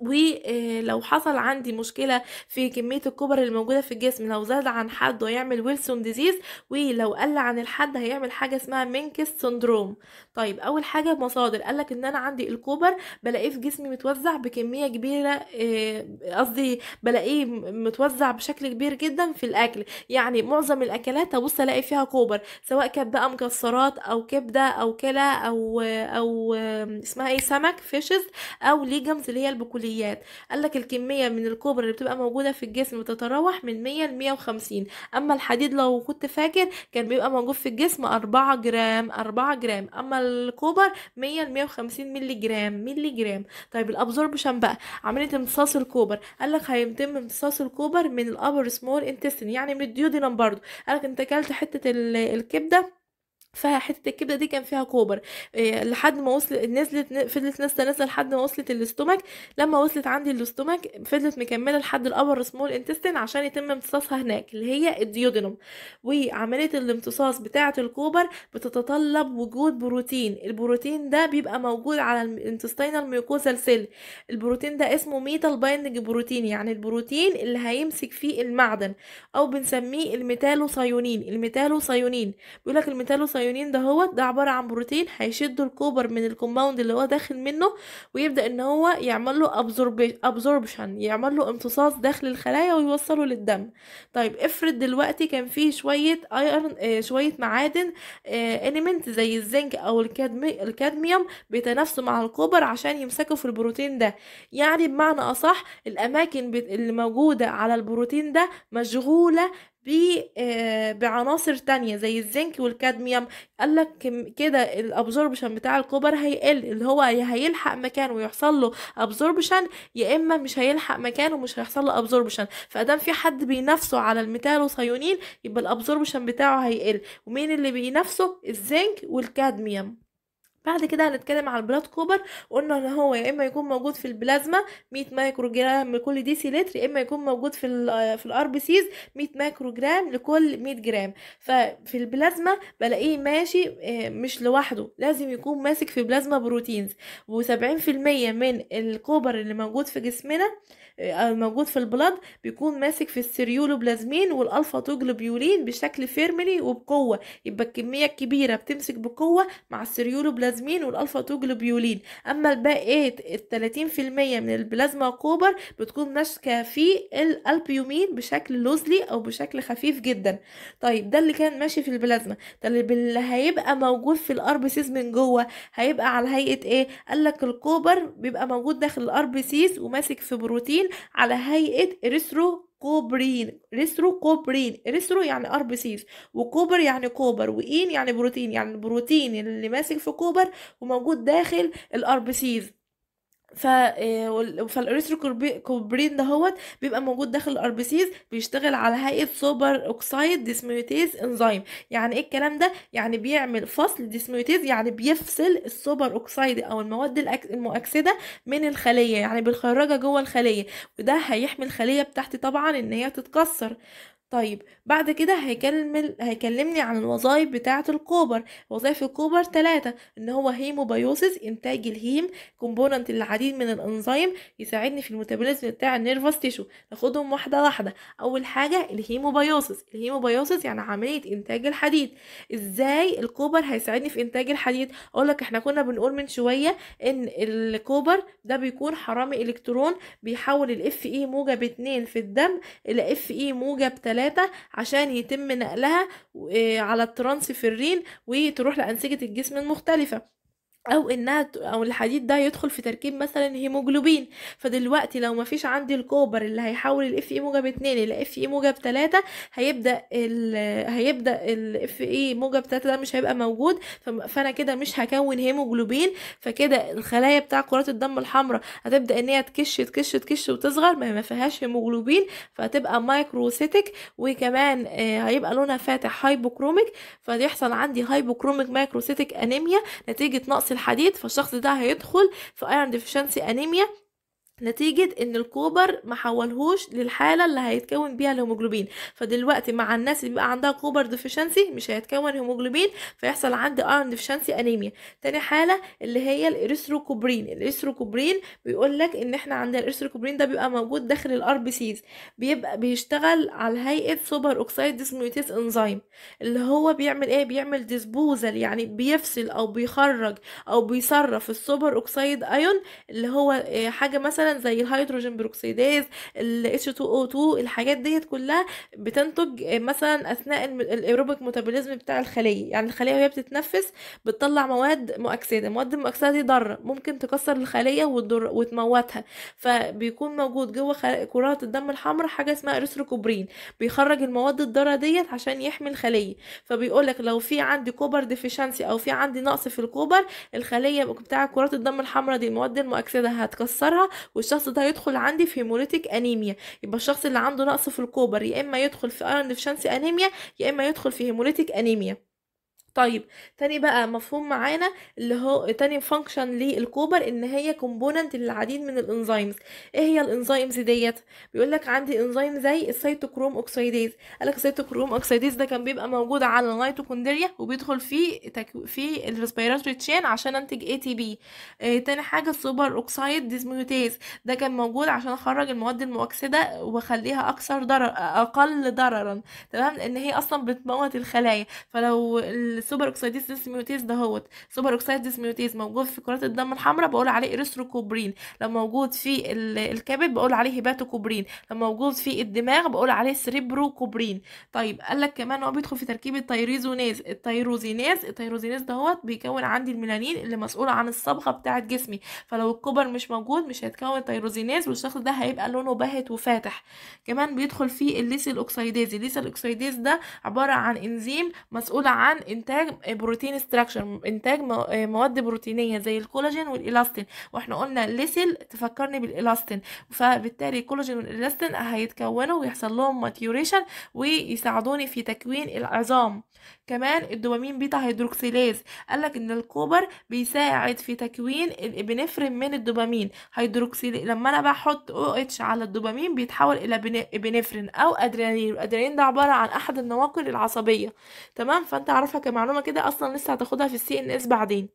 ولو آه، حصل عندي مشكلة في كمية الكبر الموجودة في الجسم لو زاد عن حد ويعمل ويلسون ديزيز ولو قل عن الحد هيعمل حاجة اسمها مينكس سندروم طيب أول حاجة مصادر قالك إن أنا عندي الكبر بلاقيه في جسمي متوزع بكمية كبيرة آه، قصدي بلاقيه متوزع بشكل كبير جدا في الأكل يعني معظم الأكلات أبص ألاقي فيها كوبر سواء كانت بقى مكسرات أو كبدة أو كلى أو آه، أو اسمها إيه سمك فيشز أو ليجمز اللي هي البكولية السكريات قال لك الكمية من الكوبر اللي بتبقى موجودة في الجسم بتتراوح من 100 ل 150 أما الحديد لو كنت فاكر كان بيبقى موجود في الجسم 4 جرام 4 جرام أما الكوبر 100 ل 150 مللي جرام مللي جرام طيب الأبزوربشن بقى عملية امتصاص الكوبر قال لك هيتم امتصاص الكوبر من الأبر سمول انتستين يعني من الديودينم برضو قال لك أنت أكلت حتة الكبدة فحته الكبده دي كان فيها كوبر إيه لحد ما وصلت نزلت فضلت نازله نازله لحد ما وصلت الاستومك لما وصلت عندي الاستومك فضلت مكمله لحد الابر سمول انتستين عشان يتم امتصاصها هناك اللي هي الديودينوم وعمليه الامتصاص بتاعه الكوبر بتتطلب وجود بروتين البروتين ده بيبقى موجود على الانتستينال ميوكوزال سيل البروتين ده اسمه ميتال بايندنج بروتين يعني البروتين اللي هيمسك فيه المعدن او بنسميه الميتالوسايونين الميتالوسايونين بيقول لك الميتالوسايونين الايونين ده هو ده عباره عن بروتين هيشدوا الكوبر من الكومباوند اللي هو داخل منه ويبدا ان هو يعمل له ابزوربشن يعمل له امتصاص داخل الخلايا ويوصله للدم طيب افرض دلوقتي كان فيه شويه ايرن آه شويه معادن آه انيمنت زي الزنك او الكادمي الكادميوم بيتنافسوا مع الكوبر عشان يمسكوا في البروتين ده يعني بمعنى اصح الاماكن اللي موجوده على البروتين ده مشغوله آه، بعناصر تانية زي الزنك والكادميوم قالك كده الابزوربشن بتاع الكوبر هيقل اللي هو يا هيلحق مكان ويحصل له ابزوربشن يا اما مش هيلحق مكان ومش هيحصل له ابزوربشن فادام في حد بينافسه على الميتالوثيونين يبقى الابزوربشن بتاعه هيقل ومين اللي بينافسه الزنك والكادميوم بعد كده هنتكلم على البلاد كوبر قلنا ان هو يا اما يكون موجود في البلازما 100 مايكرو جرام لكل ديسي لتر يا اما يكون موجود في الـ آه، في الار بي سيز 100 مايكرو جرام لكل 100 جرام ففي البلازما بلاقيه ماشي آه، مش لوحده لازم يكون ماسك في بلازما بروتينز و70% من الكوبر اللي موجود في جسمنا آه، موجود في البلد بيكون ماسك في السيريولوبلازمين والالفا توجلوبيولين بشكل فيرملي وبقوه يبقى الكميه الكبيره بتمسك بقوه مع السيريولوبلازمين والالفا توجلوبيولين اما الباقي ال 30% من البلازما كوبر بتكون ماسكه في الالبيومين بشكل لوزلي او بشكل خفيف جدا طيب ده اللي كان ماشي في البلازما طيب اللي هيبقى موجود في الار سيز من جوه هيبقى على هيئه ايه قال لك الكوبر بيبقى موجود داخل الار سيز وماسك في بروتين الكورين على هيئة ريسرو كوبرين ريسرو كوبرين ريسرو يعني سيز وكوبر يعني كوبر واين يعني بروتين يعني البروتين اللي ماسك في كوبر وموجود داخل الار بي سيز ف آه، ده دهوت بيبقى موجود داخل الاربيسيز بيشتغل على هيئه سوبر اوكسايد ديسميوتيز انزيم يعني ايه الكلام ده يعني بيعمل فصل ديسميوتيز يعني بيفصل السوبر اوكسايد او المواد المؤكسده من الخليه يعني بيخرجها جوه الخليه وده هيحمي الخليه بتاعتي طبعا ان هي تتكسر طيب بعد كده هيكمل هيكلمني عن الوظائف بتاعة الكوبر وظائف الكوبر ثلاثة ان هو هيموبايوسيس انتاج الهيم كومبوننت العديد من الانزيم يساعدني في الميتابوليزم بتاع النيرفس تيشو ناخدهم واحدة واحدة اول حاجة الهيموبايوسيس الهيموبايوسيس يعني عملية انتاج الحديد ازاي الكوبر هيساعدني في انتاج الحديد اقولك احنا كنا بنقول من شوية ان الكوبر ده بيكون حرامي الكترون بيحول الاف اي موجب اتنين في الدم الى اف اي موجب تلاتة ثلاثة عشان يتم نقلها آه، على الترانسفيرين وتروح لأنسجة الجسم المختلفة او انها او الحديد ده يدخل في تركيب مثلا هيموجلوبين فدلوقتي لو مفيش عندي الكوبر اللي هيحول الاف اي موجب اتنين الى اف اي موجب تلاتة هيبدا ال هيبدا الاف اي موجب تلاتة ده مش هيبقى موجود فانا كده مش هكون هيموجلوبين فكده الخلايا بتاع كرات الدم الحمراء هتبدا ان هي تكش تكش تكش وتصغر ما فيهاش هيموجلوبين فهتبقى مايكروسيتك وكمان آه، هيبقى لونها فاتح هايبوكروميك فيحصل عندي هايبوكروميك مايكروسيتك انيميا نتيجه نقص الحديد فالشخص ده هيدخل في ايرون ديفيشنسي انيميا نتيجة ان الكوبر ما حولهوش للحالة اللي هيتكون بيها الهيموجلوبين فدلوقتي مع الناس اللي بيبقى عندها كوبر ديفيشنسي مش هيتكون هيموجلوبين فيحصل عندي ايرون ديفيشنسي انيميا تاني حالة اللي هي الاريثروكوبرين الاريثروكوبرين بيقول لك ان احنا عندنا الاريثروكوبرين ده بيبقى موجود داخل الار بي سيز بيبقى بيشتغل على هيئة سوبر اوكسيد ديسميوتيز انزيم اللي هو بيعمل ايه بيعمل ديسبوزل يعني بيفصل او بيخرج او بيصرف السوبر اوكسيد ايون اللي هو آه، حاجة مثلا مثلا زي الهيدروجين بروكسيداز ال 2 او 2 الحاجات ديت كلها بتنتج مثلا اثناء الايروبيك ميتابوليزم بتاع الخليه يعني الخليه وهي بتتنفس بتطلع مواد مؤكسده المواد المؤكسده دي ضاره ممكن تكسر الخليه وتضر وتموتها فبيكون موجود جوه خل... كرات الدم الحمراء حاجه اسمها اريثروكوبرين بيخرج المواد الضاره ديت عشان يحمي الخليه فبيقول لك لو في عندي كوبر ديفيشنسي او في عندي نقص في الكوبر الخليه بتاع كرات الدم الحمراء دي المواد المؤكسده هتكسرها والشخص ده هيدخل عندي في هيموليتيك انيميا يبقى الشخص اللي عنده نقص في الكوبر يا اما يدخل في ايرون ديفشنسي انيميا يا اما يدخل في هيموليتيك انيميا طيب تاني بقى مفهوم معانا اللي هو تاني فانكشن للكوبر ان هي كومبوننت للعديد من الانزيمز ايه هي الانزيمز ديت بيقول لك عندي انزيم زي السيتوكروم اوكسيديز قال لك السيتوكروم اوكسيديز ده كان بيبقى موجود على الميتوكوندريا وبيدخل في في الريسبيراتوري تشين عشان انتج اي تي بي تاني حاجه السوبر اوكسيد ديزميوتيز ده كان موجود عشان اخرج المواد المؤكسده واخليها اكثر ضرر اقل ضررا تمام لان هي اصلا بتموت الخلايا فلو السوبر اوكسيديز ديسميوتيز دهوت سوبر اوكسيد ديسميوتيز موجود في كرات الدم الحمراء بقول عليه اريثروكوبرين لو موجود في الكبد بقول عليه هيباتوكوبرين لو موجود في الدماغ بقول عليه سريبروكوبرين طيب قال لك كمان هو بيدخل في تركيب التيريزوناز التيروزيناز التيروزيناز دهوت بيكون عندي الميلانين اللي مسؤول عن الصبغه بتاعه جسمي فلو الكوبر مش موجود مش هيتكون تيروزيناز والشخص ده هيبقى لونه باهت وفاتح كمان بيدخل فيه الليسيل اوكسيداز الليسيل اوكسيداز ده عباره عن انزيم مسؤول عن انتاج انتاج آه، بروتين استراكشر انتاج آه، مواد بروتينيه زي الكولاجين والالاستين واحنا قلنا ليسل تفكرني بالالاستين فبالتالي الكولاجين والالاستين هيتكونوا ويحصل لهم ماتيوريشن ويساعدوني في تكوين العظام كمان الدوبامين بيتا هيدروكسيلاز قالك ان الكوبر بيساعد في تكوين الابنفرين من الدوبامين هيدروكسيل لما انا بحط او اتش على الدوبامين بيتحول الى ابنفرين او ادرينالين الادرينالين ده عباره عن احد النواقل العصبيه تمام فانت عارفها كمعلومه كده اصلا لسه هتاخدها في السي ان اس بعدين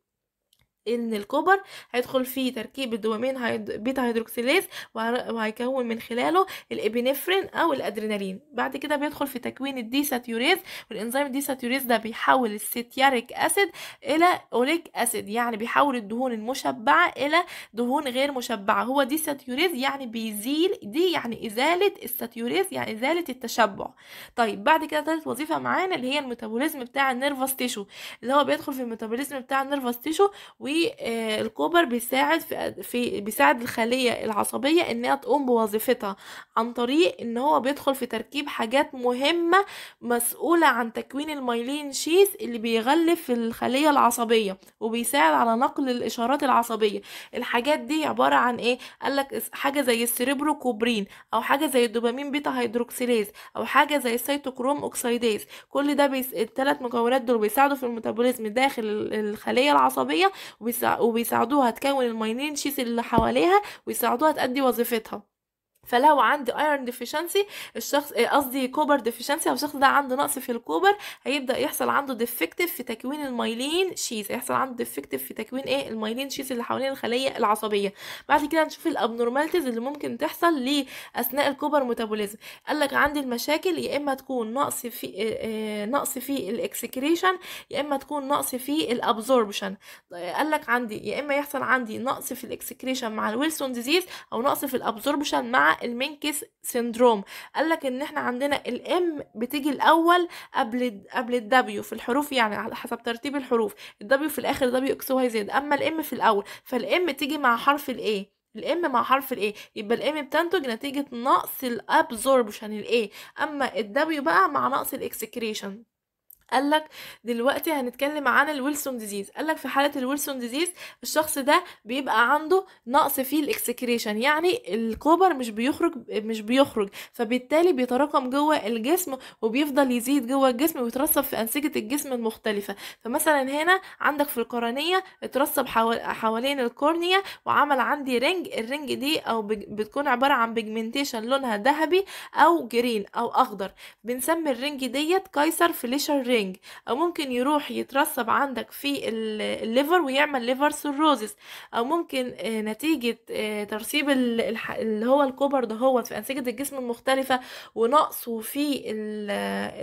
ان الكوبر هيدخل فيه تركيب الدوبامين هيد... بيتا هيدروكسيليز وهيكون من خلاله الابينفرين او الادرينالين بعد كده بيدخل في تكوين الديساتيوريز والانزيم الديساتيوريز ده بيحول الستياريك اسيد الى اوليك اسيد يعني بيحول الدهون المشبعه الى دهون غير مشبعه هو ديساتيوريز يعني بيزيل دي يعني ازاله الساتيوريز يعني ازاله التشبع طيب بعد كده ثالث وظيفه معانا اللي هي الميتابوليزم بتاع النيرفاس تيشو اللي هو بيدخل في الميتابوليزم بتاع النيرفاس تيشو و والكوبر آه، بيساعد في, في بيساعد الخلية العصبية انها تقوم بوظيفتها عن طريق ان هو بيدخل في تركيب حاجات مهمة مسؤولة عن تكوين المايلين شيث اللي بيغلف الخلية العصبية وبيساعد على نقل الاشارات العصبية الحاجات دي عبارة عن ايه قالك حاجة زي السيريبرو كوبرين او حاجة زي الدوبامين بيتا هيدروكسيليز او حاجة زي السيتوكروم اوكسيديز كل ده بيس... الثلاث مكونات دول بيساعدوا في الميتابوليزم داخل الخلية العصبية وبيساعدوها تكون الماينين شيس اللي حواليها ويساعدوها تأدي وظيفتها فلو عندي ايرون ديفيشنسي الشخص قصدي كوبر ديفيشنسي او الشخص ده عنده نقص في الكوبر هيبدا يحصل عنده ديفكتيف في تكوين المايلين شيز هيحصل عنده ديفكتيف في تكوين ايه المايلين شيز اللي حوالين الخليه العصبيه بعد كده نشوف الابنورمالتيز اللي ممكن تحصل لي اثناء الكوبر ميتابوليزم قال لك عندي المشاكل يا اما تكون نقص في آه، آه، نقص في الاكسكريشن يا اما تكون نقص في الابزوربشن قال لك عندي يا اما يحصل عندي نقص في الاكسكريشن مع الويلسون ديزيز او نقص في الابزوربشن مع المنكس سندروم قال لك ان احنا عندنا الام بتيجي الاول قبل قبل الدبليو في الحروف يعني على حسب ترتيب الحروف الدبليو في الاخر دبليو اكس واي زد اما الام في الاول فالام تيجي مع حرف الاي الام مع حرف الاي يبقى الام بتنتج نتيجه نقص الابزوربشن الاي اما الدبليو بقى مع نقص الاكسكريشن قال لك دلوقتي هنتكلم عن الويلسون ديزيز قال لك في حاله الويلسون ديزيز الشخص ده بيبقى عنده نقص في الاكسكريشن يعني الكوبر مش بيخرج مش بيخرج فبالتالي بيتراكم جوه الجسم وبيفضل يزيد جوه الجسم ويترسب في انسجه الجسم المختلفه فمثلا هنا عندك في القرنيه اترسب حوالين الكورنيا وعمل عندي رنج الرنج دي او بتكون عباره عن بيجمنتيشن لونها ذهبي او جرين او اخضر بنسمي الرنج ديت قيصر فليشر رينج الرينج او ممكن يروح يترسب عندك في الليفر ويعمل ليفر سيروزس او ممكن آه، نتيجه آه، ترسيب اللي هو الكوبر هو في انسجه الجسم المختلفه ونقصه في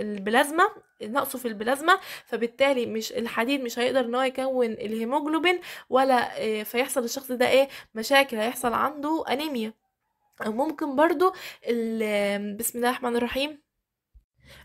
البلازما نقصه في البلازما فبالتالي مش الحديد مش هيقدر ان هو يكون الهيموجلوبين ولا آه، فيحصل الشخص ده ايه مشاكل هيحصل عنده انيميا او ممكن برضو بسم الله الرحمن الرحيم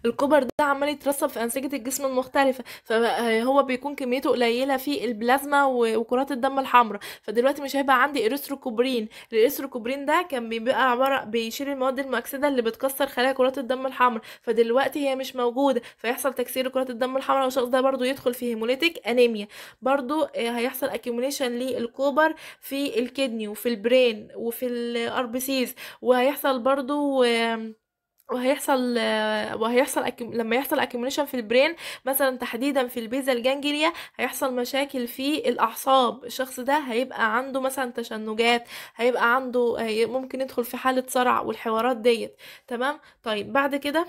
الكوبر ده عمال يترسب في أنسجة الجسم المختلفة فهو بيكون كميته قليلة في البلازما وكرات الدم الحمراء فدلوقتي مش هيبقى عندي إريثروكوبرين الإريثروكوبرين ده كان بيبقى عبارة بيشيل المواد المأكسدة اللي بتكسر خلايا كرات الدم الحمراء فدلوقتي هي مش موجودة فيحصل تكسير كرات الدم الحمراء والشخص ده برضو يدخل في هيموليتيك أنيميا برضو هيحصل اكيوميشن للكوبر في الكدني وفي البرين وفي سيز وهيحصل برضو وهيحصل وهيحصل لما يحصل اكيوميشن في البرين مثلا تحديدا في البيزا الجانجليا هيحصل مشاكل في الاعصاب الشخص ده هيبقى عنده مثلا تشنجات هيبقى عنده ممكن يدخل في حاله صرع والحوارات ديت تمام طيب بعد كده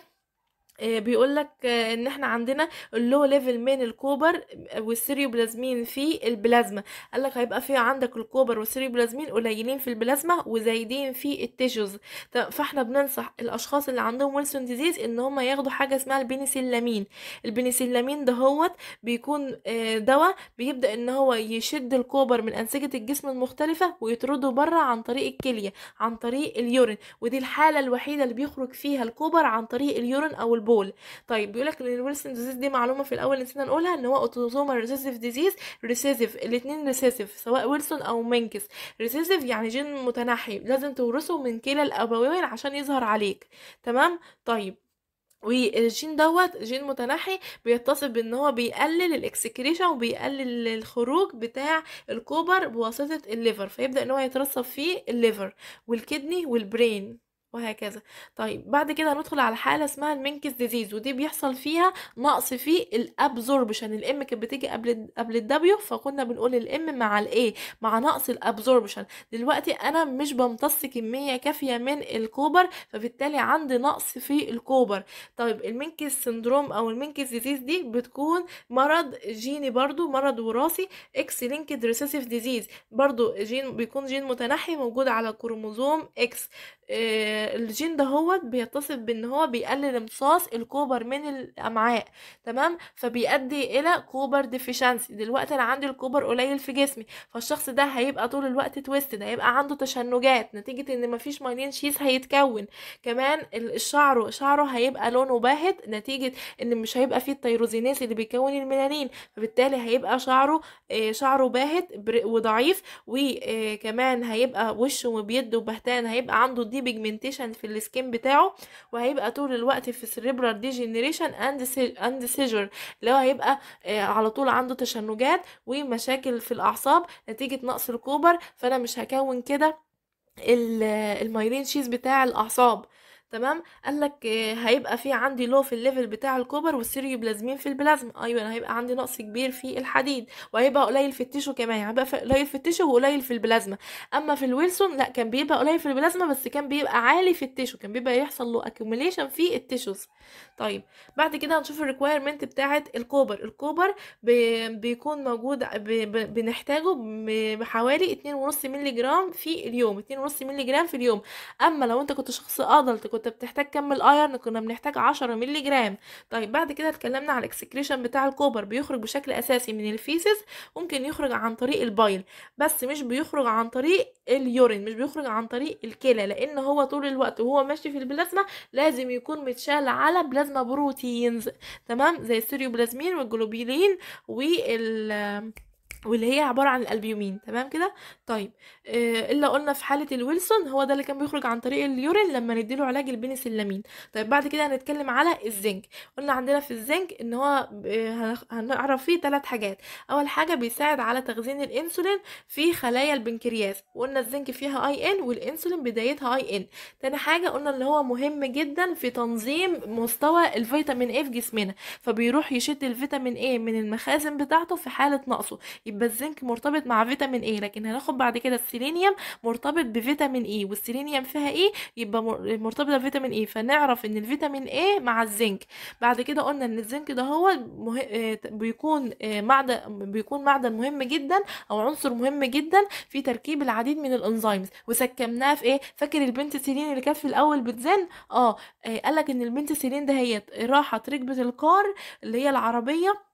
آه، بيقول لك آه، ان احنا عندنا اللو ليفل من الكوبر والسيريوبلازمين في البلازما قال لك هيبقى في عندك الكوبر والسيريوبلازمين قليلين في البلازما وزايدين في التيشوز فاحنا بننصح الاشخاص اللي عندهم ويلسون ديزيز ان هم ياخدوا حاجه اسمها البنسلامين البنسلامين هوت بيكون آه، دواء بيبدا ان هو يشد الكوبر من انسجه الجسم المختلفه ويطرده بره عن طريق الكليه عن طريق اليورين ودي الحاله الوحيده اللي بيخرج فيها الكوبر عن طريق اليورين او البول طيب بيقول لك الويلسون ديزيز دي معلومه في الاول نسينا نقولها ان هو اوتوزومال ريسيسيف ديزيز ريسيسيف الاثنين ريسيسيف سواء ويلسون او منكس ريسيسيف يعني جين متنحي لازم تورثه من كلا الابوين عشان يظهر عليك تمام طيب والجين دوت جين متنحي بيتصف بان هو بيقلل الاكسكريشن وبيقلل الخروج بتاع الكوبر بواسطه الليفر فيبدا ان هو يترسب فيه الليفر والكدني والبرين وهكذا طيب بعد كده هندخل على حاله اسمها المنكس ديزيز ودي بيحصل فيها نقص في الابزوربشن الام كانت بتيجي قبل قبل الدبليو فكنا بنقول الام مع الايه مع نقص الابزوربشن دلوقتي انا مش بمتص كميه كافيه من الكوبر فبالتالي عندي نقص في الكوبر طيب المنكس سندروم او المنكس ديزيز دي بتكون مرض جيني برضو مرض وراثي اكس لينكد ريسيسيف ديزيز برضو جين بيكون جين متنحي موجود على كروموزوم اكس إيه الجين ده هو بيتصف بان هو بيقلل امتصاص الكوبر من الامعاء تمام فبيؤدي الى كوبر ديفيشنسي دلوقتي انا عندي الكوبر قليل في جسمي فالشخص ده هيبقى طول الوقت تويستد هيبقى عنده تشنجات نتيجه ان مفيش مايلين شيز هيتكون كمان شعره شعره هيبقى لونه باهت نتيجه ان مش هيبقى فيه التيروزيناز اللي بيكون الميلانين فبالتالي هيبقى شعره آه، شعره باهت وضعيف وكمان آه، هيبقى وشه وبيده بهتان هيبقى عنده دي بيجمنت بيجمنتيشن في السكين بتاعه وهيبقى طول الوقت في سريبرال ديجنريشن اند اند سيجر اللي هو هيبقى آه، على طول عنده تشنجات ومشاكل في الاعصاب نتيجه نقص الكوبر فانا مش هكون كده المايلين شيز بتاع الاعصاب تمام قال لك آه، هيبقى في عندي لو في الليفل بتاع الكوبر والسيريو بلازمين في البلازما ايوه انا هيبقى عندي نقص كبير في الحديد وهيبقى قليل في التيشو كمان يعني هيبقى قليل في التيشو وقليل في البلازما اما في الويلسون لا كان بيبقى قليل في البلازما بس كان بيبقى عالي في التيشو كان بيبقى يحصل له اكيوميليشن في التيشوز طيب بعد كده هنشوف الريكويرمنت بتاعه الكوبر الكوبر بي بيكون موجود بي بنحتاجه بحوالي 2.5 مللي جرام في اليوم 2.5 مللي جرام في اليوم اما لو انت كنت شخص ادلت كنت كنت بتحتاج كم الايرن كنا بنحتاج 10 مللي جرام طيب بعد كده اتكلمنا على الاكسكريشن بتاع الكوبر بيخرج بشكل اساسي من الفيسز ممكن يخرج عن طريق البايل بس مش بيخرج عن طريق اليورين مش بيخرج عن طريق الكلى لان هو طول الوقت وهو ماشي في البلازما لازم يكون متشال على بلازما بروتينز تمام زي السيريوبلازمين والجلوبيلين وال واللي هي عبارة عن الألبيومين تمام كده طيب آه، إلا قلنا في حالة الويلسون هو ده اللي كان بيخرج عن طريق اليورين لما نديله علاج البنسلامين طيب بعد كده هنتكلم على الزنك قلنا عندنا في الزنك إن هو آه، هنعرف فيه ثلاث حاجات أول حاجة بيساعد على تخزين الأنسولين في خلايا البنكرياس وقلنا الزنك فيها أي إن والأنسولين بدايتها أي إن تاني حاجة قلنا اللي هو مهم جدا في تنظيم مستوى الفيتامين إيه في جسمنا فبيروح يشد الفيتامين إيه من المخازن بتاعته في حالة نقصه يبقى الزنك مرتبط مع فيتامين ايه لكن هناخد بعد كده السيلينيوم مرتبط بفيتامين ايه والسيلينيوم فيها ايه يبقى مرتبطه بفيتامين ايه فنعرف ان الفيتامين ايه مع الزنك بعد كده قلنا ان الزنك ده هو مه... آه، بيكون آه، معدن بيكون معدن مهم جدا او عنصر مهم جدا في تركيب العديد من الانزيمز وسكمناها في ايه فاكر البنت سيلين اللي كانت في الاول بتزن اه, آه، قالك ان البنت سيلين دهيت راحت ركبت الكار اللي هي العربيه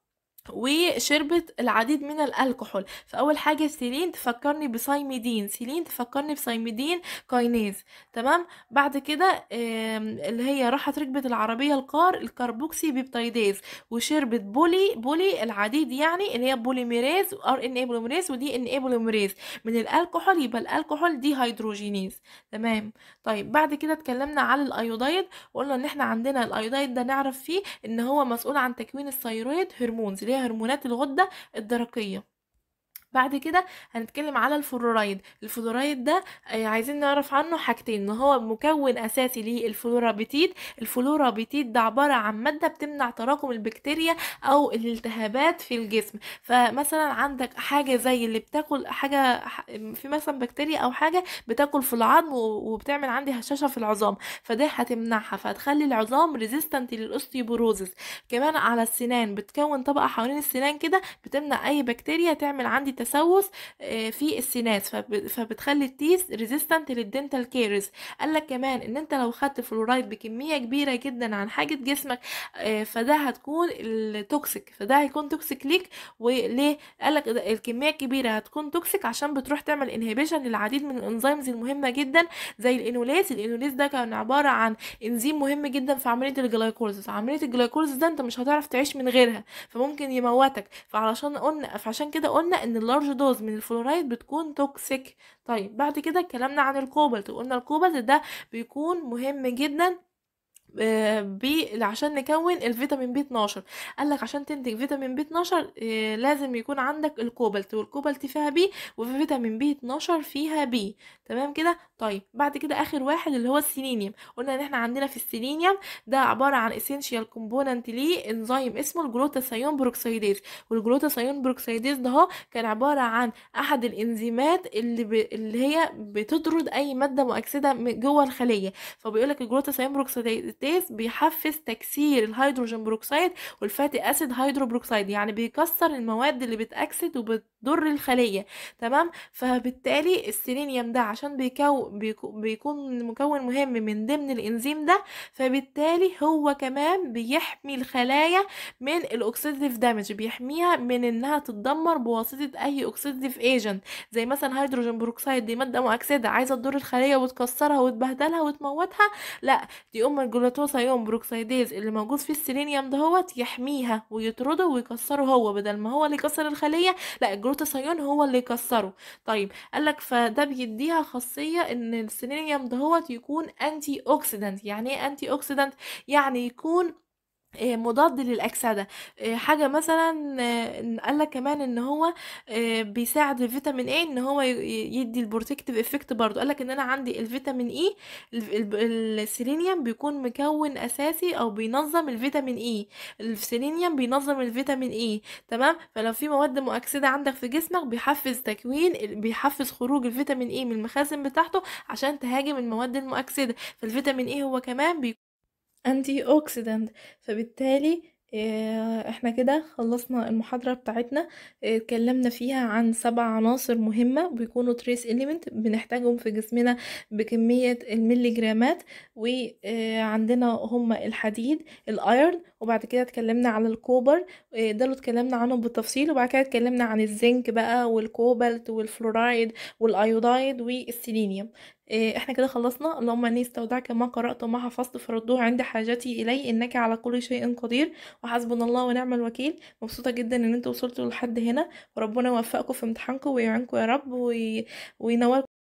وشربت العديد من الكحول فاول حاجه سيلين تفكرني بسايميدين سيلين تفكرني بسايميدين كاينيز تمام بعد كده اللي هي راحت ركبت العربيه القار الكربوكسي بيبتايداز وشربت بولي بولي العديد يعني اللي هي بوليميريز ار ان اي بوليميريز ودي ان اي بوليميريز من الكحول يبقى الكحول دي هيدروجينيز تمام طيب بعد كده اتكلمنا على الايودايد وقلنا ان احنا عندنا الايودايد ده نعرف فيه ان هو مسؤول عن تكوين الثيرويد هرمونز اللي هي هرمونات الغدة الدرقية بعد كده هنتكلم على الفلورايد الفلورايد ده آه، عايزين نعرف عنه حاجتين ان هو مكون اساسي للفلورابيتيد الفلورابيتيد ده عباره عن ماده بتمنع تراكم البكتيريا او الالتهابات في الجسم فمثلا عندك حاجه زي اللي بتاكل حاجه في مثلا بكتيريا او حاجه بتاكل في العظم وبتعمل عندي هشاشه في العظام فده هتمنعها فهتخلي العظام ريزيستنت للاوستيوبوروزس كمان على السنان بتكون طبقه حوالين السنان كده بتمنع اي بكتيريا تعمل عندي تسوس آه، في السيناس فبتخلي التيث ريزيستنت للدنتال كيرز قال لك كمان ان انت لو خدت فلورايد بكميه كبيره جدا عن حاجه جسمك آه، فده هتكون التوكسيك فده هيكون توكسيك ليك وليه قال لك الكميه الكبيره هتكون توكسيك عشان بتروح تعمل انهبيشن للعديد من الانزيمز المهمه جدا زي الانوليز الانوليز ده كان عباره عن انزيم مهم جدا في عمليه الجلايكولز عمليه الجلايكولز ده انت مش هتعرف تعيش من غيرها فممكن يموتك فعلشان قلنا فعشان كده قلنا ان لارج دوز من الفلورايد بتكون توكسيك طيب بعد كده اتكلمنا عن الكوبالت وقلنا الكوبالت ده بيكون مهم جدا آه، بي عشان نكون الفيتامين بي 12 قال لك عشان تنتج فيتامين بي 12 آه، لازم يكون عندك الكوبالت والكوبالت فيها بي وفيتامين بي 12 فيها بي تمام كده طيب بعد كده اخر واحد اللي هو السيلينيوم قلنا ان احنا عندنا في السيلينيوم ده عباره عن اسينشال كومبوننت ليه انزيم اسمه الجلوتاثيون بروكسيديز والجلوتاثيون بروكسيديز ده هو كان عباره عن احد الانزيمات اللي ب... اللي هي بتطرد اي ماده مؤكسده جوه الخليه فبيقول لك الجلوتاثيون بروكسيديز بيحفز تكسير الهيدروجين بروكسيد والفاتي اسيد هيدروبروكسيد يعني بيكسر المواد اللي بتاكسد وبتضر الخليه تمام فبالتالي السيلينيوم ده عشان بيكون بيكون مكون مهم من ضمن الانزيم ده فبالتالي هو كمان بيحمي الخلايا من الاوكسيديف دامج بيحميها من انها تتدمر بواسطه اي اوكسيديف ايجنت زي مثلا هيدروجين بروكسيد دي ماده مؤكسده عايزه تضر الخليه وتكسرها وتبهدلها وتموتها لا دي ام الجلوتوز ايون بروكسيديز اللي موجود في السيلينيوم دهوت يحميها ويطرده ويكسره هو بدل ما هو اللي يكسر الخليه لا الجلوتوسايون هو اللي يكسره طيب قالك فده بيديها خاصيه ان السيلينيوم دهوت يكون انتي اوكسيدنت يعني ايه انتي اوكسيدنت يعني يكون آه، مضاد للأكسدة آه، حاجة مثلا آه، قال لك كمان ان هو بيساعد الفيتامين اي ان هو يدي البروتكتيف افكت برضو قال لك ان انا عندي الفيتامين e، اي السيلينيوم بيكون مكون اساسي او بينظم الفيتامين اي e. السيلينيوم بينظم الفيتامين اي e، تمام فلو في مواد مؤكسدة عندك في جسمك بيحفز تكوين بيحفز خروج الفيتامين اي من المخازن بتاعته عشان تهاجم المواد المؤكسدة فالفيتامين اي هو كمان بيكون انتي اوكسيدنت فبالتالي آه، احنا كده خلصنا المحاضرة بتاعتنا آه، اتكلمنا فيها عن سبع عناصر مهمة بيكونوا تريس اليمنت بنحتاجهم في جسمنا بكمية الملي جرامات وعندنا آه، هما الحديد الايرن وبعد كده اتكلمنا على الكوبر ده اللي اتكلمنا عنه بالتفصيل وبعد كده اتكلمنا عن الزنك بقى والكوبالت والفلورايد والايودايد والسيلينيوم إيه، احنا كده خلصنا اللهم اني استودعك ما قرأت وما حفظت فردوه عند حاجتي إلي إنك على كل شيء قدير وحسبنا الله ونعم الوكيل مبسوطة جدا إن انتوا وصلتوا لحد هنا وربنا يوفقكم في امتحانكم ويعينكم يا رب وينوركم